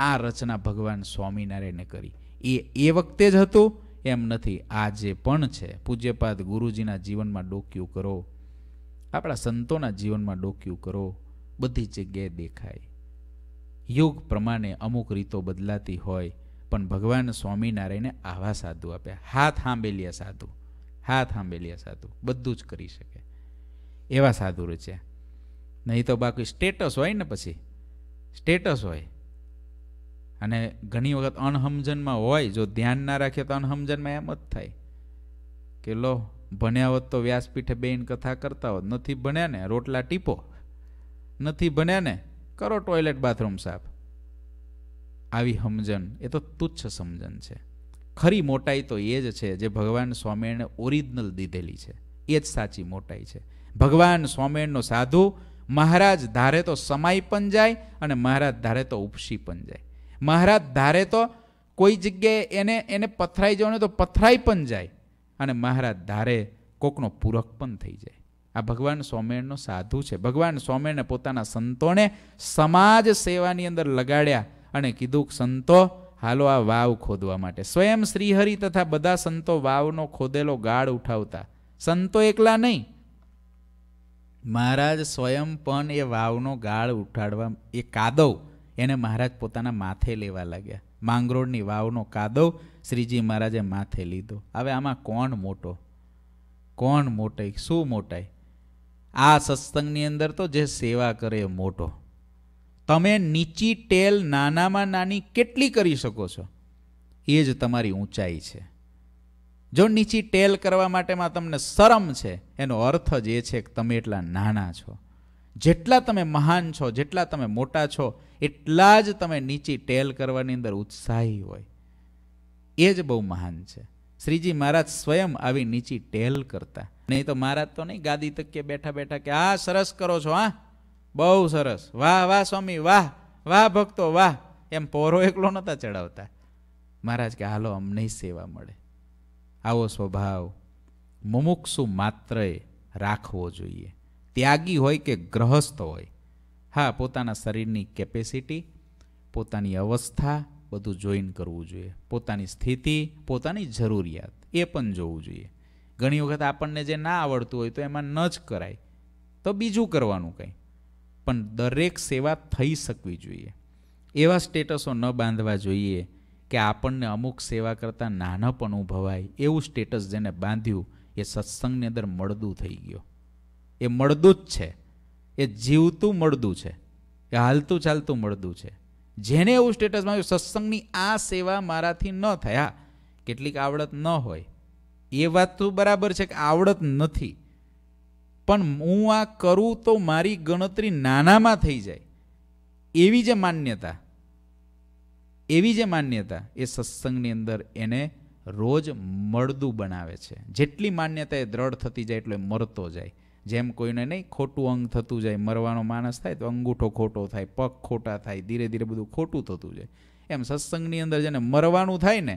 આ રચના ભગવાન સ્વામિનારાયણે કરી એ એ વખતે જ હતું એમ નથી આજે પણ છે પૂજ્યપાદ ગુરુજીના જીવનમાં ડોક્યું કરો આપણા સંતોના જીવનમાં ડોક્યું કરો બધી જગ્યાએ દેખાય યુગ પ્રમાણે અમુક રીતો બદલાતી હોય પણ ભગવાન સ્વામિનારાયણે આવા સાધુ આપ્યા હાથ હાંબેલિયા સાધુ હાથ હાંબેલિયા સાધુ બધું જ કરી શકે એવા સાધુ રચ્યા નહીં તો બાકી સ્ટેટસ હોય ને પછી સ્ટેટસ હોય અને ઘણી વખત અણહમજનમાં હોય જો ધ્યાન ના રાખીએ તો અણહમજનમાં એમ જ થાય કે લો ભણ્યા હોત તો વ્યાસપીઠે બેન કથા કરતા હોત નથી ભણ્યા ને રોટલા ટીપો નથી ભણ્યા ને કરો ટોયલેટ બાથરૂમ સાફ આવી સમજણ એ તો તુચ્છ સમજણ છે ખરી મોટાઈ તો એ જ છે જે ભગવાન સ્વામિનારાયણે ઓરિજિનલ દીધેલી છે એ જ સાચી મોટાઈ છે ભગવાન સ્વામિનારાયણનો સાધુ મહારાજ ધારે તો સમાય પણ જાય અને મહારાજ ધારે તો ઉપસી પણ જાય મહારાજ ધારે તો કોઈ જગ્યાએ એને એને પથરાઈ જવાનું તો પથરાઈ પણ જાય અને મહારાજ ધારે કોકનો પૂરક પણ થઈ જાય આ ભગવાન સ્વામિનારાયણનો સાધુ છે ભગવાન સ્વામિનારાયણ પોતાના સંતોને સમાજ સેવાની અંદર લગાડ્યા અને કીધું સંતો હાલો આ વાવ ખોદવા માટે સ્વયં શ્રીહરિ તથા બધા સંતો વાવનો ખોદેલો ગાળ ઉઠાવતા સંતો એકલા નહીં મહારાજ સ્વયં પણ એ વાવનો ગાળ ઉઠાડવા એ કાદવ એને મહારાજ પોતાના માથે લેવા લાગ્યા માંગરોળની વાવનો કાદવ શ્રીજી મહારાજે માથે લીધો હવે આમાં કોણ મોટો કોણ મોટાઈ શું મોટાઈ આ સત્સંગની અંદર તો જે સેવા કરે એ મોટો તમે નીચી ટેલ નાનામાં નાની કેટલી કરી શકો છો એ જ તમારી ઊંચાઈ છે જો નીચી ટેલ કરવા માટેમાં તમને શરમ છે એનો અર્થ જ એ છે કે તમે એટલા નાના છો જેટલા તમે મહાન છો જેટલા તમે મોટા છો એટલા જ તમે નીચી ટેલ કરવાની અંદર ઉત્સાહી હોય એ જ બહુ મહાન છે શ્રીજી મહારાજ સ્વયં આવી નીચી ટેલ કરતા નહીં તો મહારાજ તો નહીં ગાદી તકીએ બેઠા બેઠા કે આ સરસ કરો છો હા બહુ સરસ વાહ વાહ સ્વામી વાહ વાહ ભક્તો વાહ એમ પોરો એકલો નહોતા ચડાવતા મહારાજ કે હાલો અમને સેવા મળે આવો સ્વભાવ મુમુક્ષુ માત્રએ રાખવો જોઈએ ત્યાગી હોય કે ગ્રહસ્થ હોય હા પોતાના શરીરની કેપેસિટી પોતાની અવસ્થા બધું જોઈન કરવું જોઈએ પોતાની સ્થિતિ પોતાની જરૂરિયાત એ પણ જોવું જોઈએ ઘણી વખત આપણને જે ના આવડતું હોય તો એમાં ન જ કરાય તો બીજું કરવાનું કંઈ પણ દરેક સેવા થઈ શકવી જોઈએ એવા સ્ટેટસો ન બાંધવા જોઈએ કે આપણને અમુક સેવા કરતાં નાનપણું ઉભવાય એવું સ્ટેટસ જેને બાંધ્યું એ સત્સંગની અંદર મળદું થઈ ગયો એ મળદું જ છે એ જીવતું મળદું છે એ હાલતું ચાલતું મળદું છે જેને એવું સ્ટેટસમાં આવ્યું સત્સંગની આ સેવા મારાથી ન થયા કેટલીક આવડત ન હોય એ વાત તો બરાબર છે કે આવડત નથી પણ હું આ કરું તો મારી ગણતરી નાનામાં થઈ જાય એવી જે માન્યતા એવી જે માન્યતા એ સત્સંગની અંદર એને રોજ મળદું બનાવે છે જેટલી માન્યતા એ દ્રઢ થતી જાય એટલો મરતો જાય જેમ કોઈને નહીં ખોટું અંગ થતું જાય મરવાનો માણસ થાય તો અંગૂઠો ખોટો થાય પગ ખોટા થાય ધીરે ધીરે બધું ખોટું થતું જાય એમ સત્સંગની અંદર જેને મરવાનું થાય ને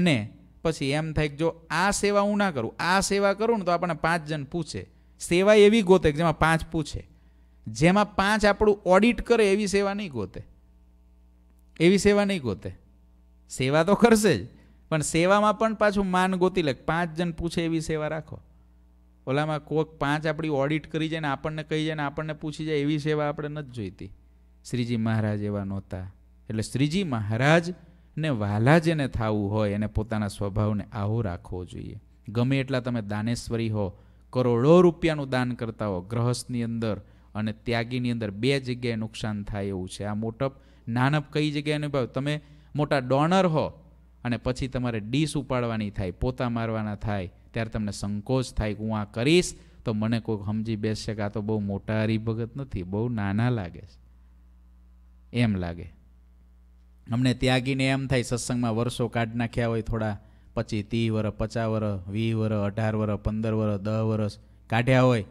એને પછી એમ થાય કે જો આ સેવા હું ના કરું આ સેવા કરું ને તો આપણને પાંચ જણ પૂછે સેવા એવી ગોતે કે જેમાં પાંચ પૂછે જેમાં પાંચ આપણું ઓડિટ કરે એવી સેવા નહીં ગોતે એવી સેવા નહીં ગોતે સેવા તો કરશે જ પણ સેવામાં પણ પાછું માન ગોતી લે પાંચ જણ પૂછે એવી સેવા રાખો ઓલામાં કોક પાંચ આપણી ઓડિટ કરી જાય ને આપણને કહી જાય ને આપણને પૂછી જાય એવી સેવા આપણે નથી જોઈતી શ્રીજી મહારાજ એવા નહોતા એટલે શ્રીજી મહારાજને વાલા જેને થવું હોય એને પોતાના સ્વભાવને આવો રાખવો જોઈએ ગમે એટલા તમે દાનેશ્વરી હો કરોડો રૂપિયાનું દાન કરતા હો ગ્રહસ્થની અંદર અને ત્યાગીની અંદર બે જગ્યાએ નુકસાન થાય એવું છે આ મોટપ નાનપ કઈ જગ્યાએ નિભાવ તમે મોટા ડોનર હો અને પછી તમારે ડીશ ઉપાડવાની થાય પોતા મારવાના થાય ત્યારે તમને સંકોચ થાય હું આ કરીશ તો મને કોઈક સમજી બેસશે કે આ તો બહુ મોટા હરિભગત નથી બહુ નાના લાગે છે એમ લાગે અમને ત્યાગીને એમ થાય સત્સંગમાં વર્ષો કાઢ નાખ્યા હોય થોડા પછી ત્રીસ વર્ષ પચાસ વર્ષ વીસ વર્ષ અઢાર વર્ષ પંદર વર્ષ દસ વર્ષ કાઢ્યા હોય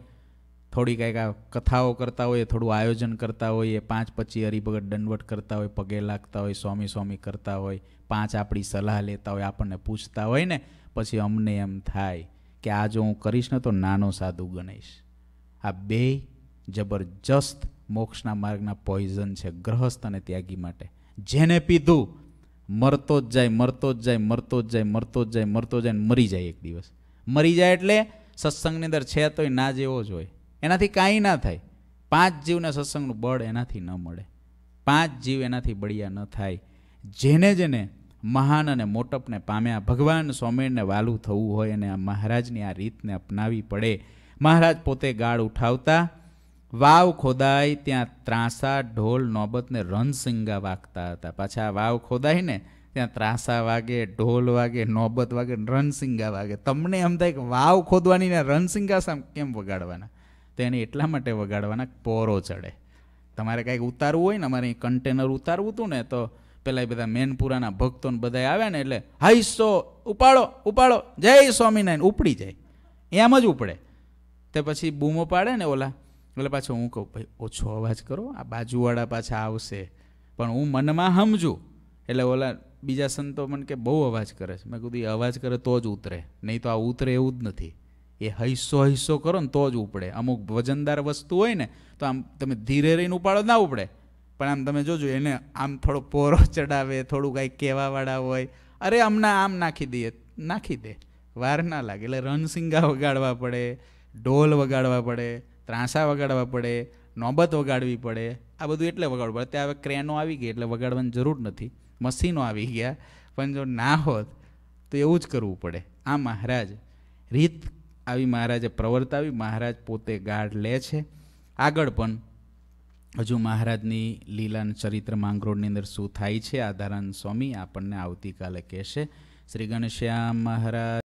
થોડી કંઈક આ કથાઓ કરતા હોઈએ થોડું આયોજન કરતા હોઈએ પાંચ પછી હરિભગત દંડવટ કરતા હોય પગે લાગતા હોય સ્વામી સ્વામી કરતા હોય પાંચ આપણી સલાહ લેતા હોય આપણને પૂછતા હોય ને પછી અમને એમ થાય કે આ જો હું કરીશ ને તો નાનો સાધુ ગણીશ આ બે જબરજસ્ત મોક્ષના માર્ગના પોઈઝન છે ગ્રહસ્થ અને ત્યાગી માટે જેને પીધું મરતો જ જાય મરતો જ જાય મરતો જ જાય મરતો જ જાય મરતો જાય મરી જાય એક દિવસ મરી જાય એટલે સત્સંગની અંદર છે તોય ના જેવો જ હોય એનાથી કાંઈ ના થાય પાંચ જીવને સત્સંગનું બળ એનાથી ન મળે પાંચ જીવ એનાથી બળિયા ન થાય જેને જેને મહાન અને મોટપને પામ્યા ભગવાન સ્વામિનારાયણને વાલું થવું હોય અને આ મહારાજની આ રીતને અપનાવી પડે મહારાજ પોતે ગાળ ઉઠાવતા વાવ ખોદાય ત્યાં ત્રાસા ઢોલ નોબતને રણસિંગા વાગતા હતા પાછા વાવ ખોદાઈને ત્યાં ત્રાસા વાગે ઢોલ વાગે નોબત વાગે રણસિંગા વાગે તમને એમ થાય કે વાવ ખોદવાની ને રણસિંગા સામ કેમ વગાડવાના તેને એટલા માટે વગાડવાના પોરો ચડે તમારે કાંઈક ઉતારવું હોય ને અમારે કન્ટેનર ઉતારવું હતું ને તો પેલા બધા મેનપુરાના ભક્તો ને બધા આવ્યા ને એટલે હાઈસો ઉપાડો ઉપાડો જય સ્વામિનારાયણ ઉપડી જાય એમ જ ઉપડે તે પછી બૂમો પાડે ને ઓલા એટલે પાછો હું કહું ભાઈ ઓછો અવાજ કરો આ બાજુવાળા પાછા આવશે પણ હું મનમાં સમજું એટલે ઓલા બીજા સંતો મને કે બહુ અવાજ કરે છે મેં કીધું એ અવાજ કરે તો જ ઉતરે નહીં તો આ ઉતરે એવું જ નથી એ હૈસો હૈસો કરો ને તો જ ઉપડે અમુક વજનદાર વસ્તુ હોય ને તો આમ તમે ધીરે રહીને ઉપાડો ના ઉપડે પણ આમ તમે જોજો એને આમ થોડો પોરો ચડાવે થોડું કાંઈ કહેવાવાળા હોય અરે હમણાં આમ નાખી દઈએ નાખી દે વાર ના લાગે એટલે રણસિંગા વગાડવા પડે ઢોલ વગાડવા પડે ત્રાંસા વગાડવા પડે નોબત વગાડવી પડે આ બધું એટલે વગાડવું પડે ત્યાં હવે ક્રેનો આવી ગઈ એટલે વગાડવાની જરૂર નથી મશીનો આવી ગયા પણ જો ના હોત તો એવું જ કરવું પડે આ મહારાજ રીત આવી મહારાજે પ્રવર્તાવી મહારાજ પોતે ગાઢ લે છે આગળ પણ હજુ મહારાજની લીલા ચરિત્ર માંગરોળની અંદર શું થાય છે આધારાન સ્વામી આપણને આવતીકાલે કહેશે શ્રી ગણેશ્યામ મહારાજ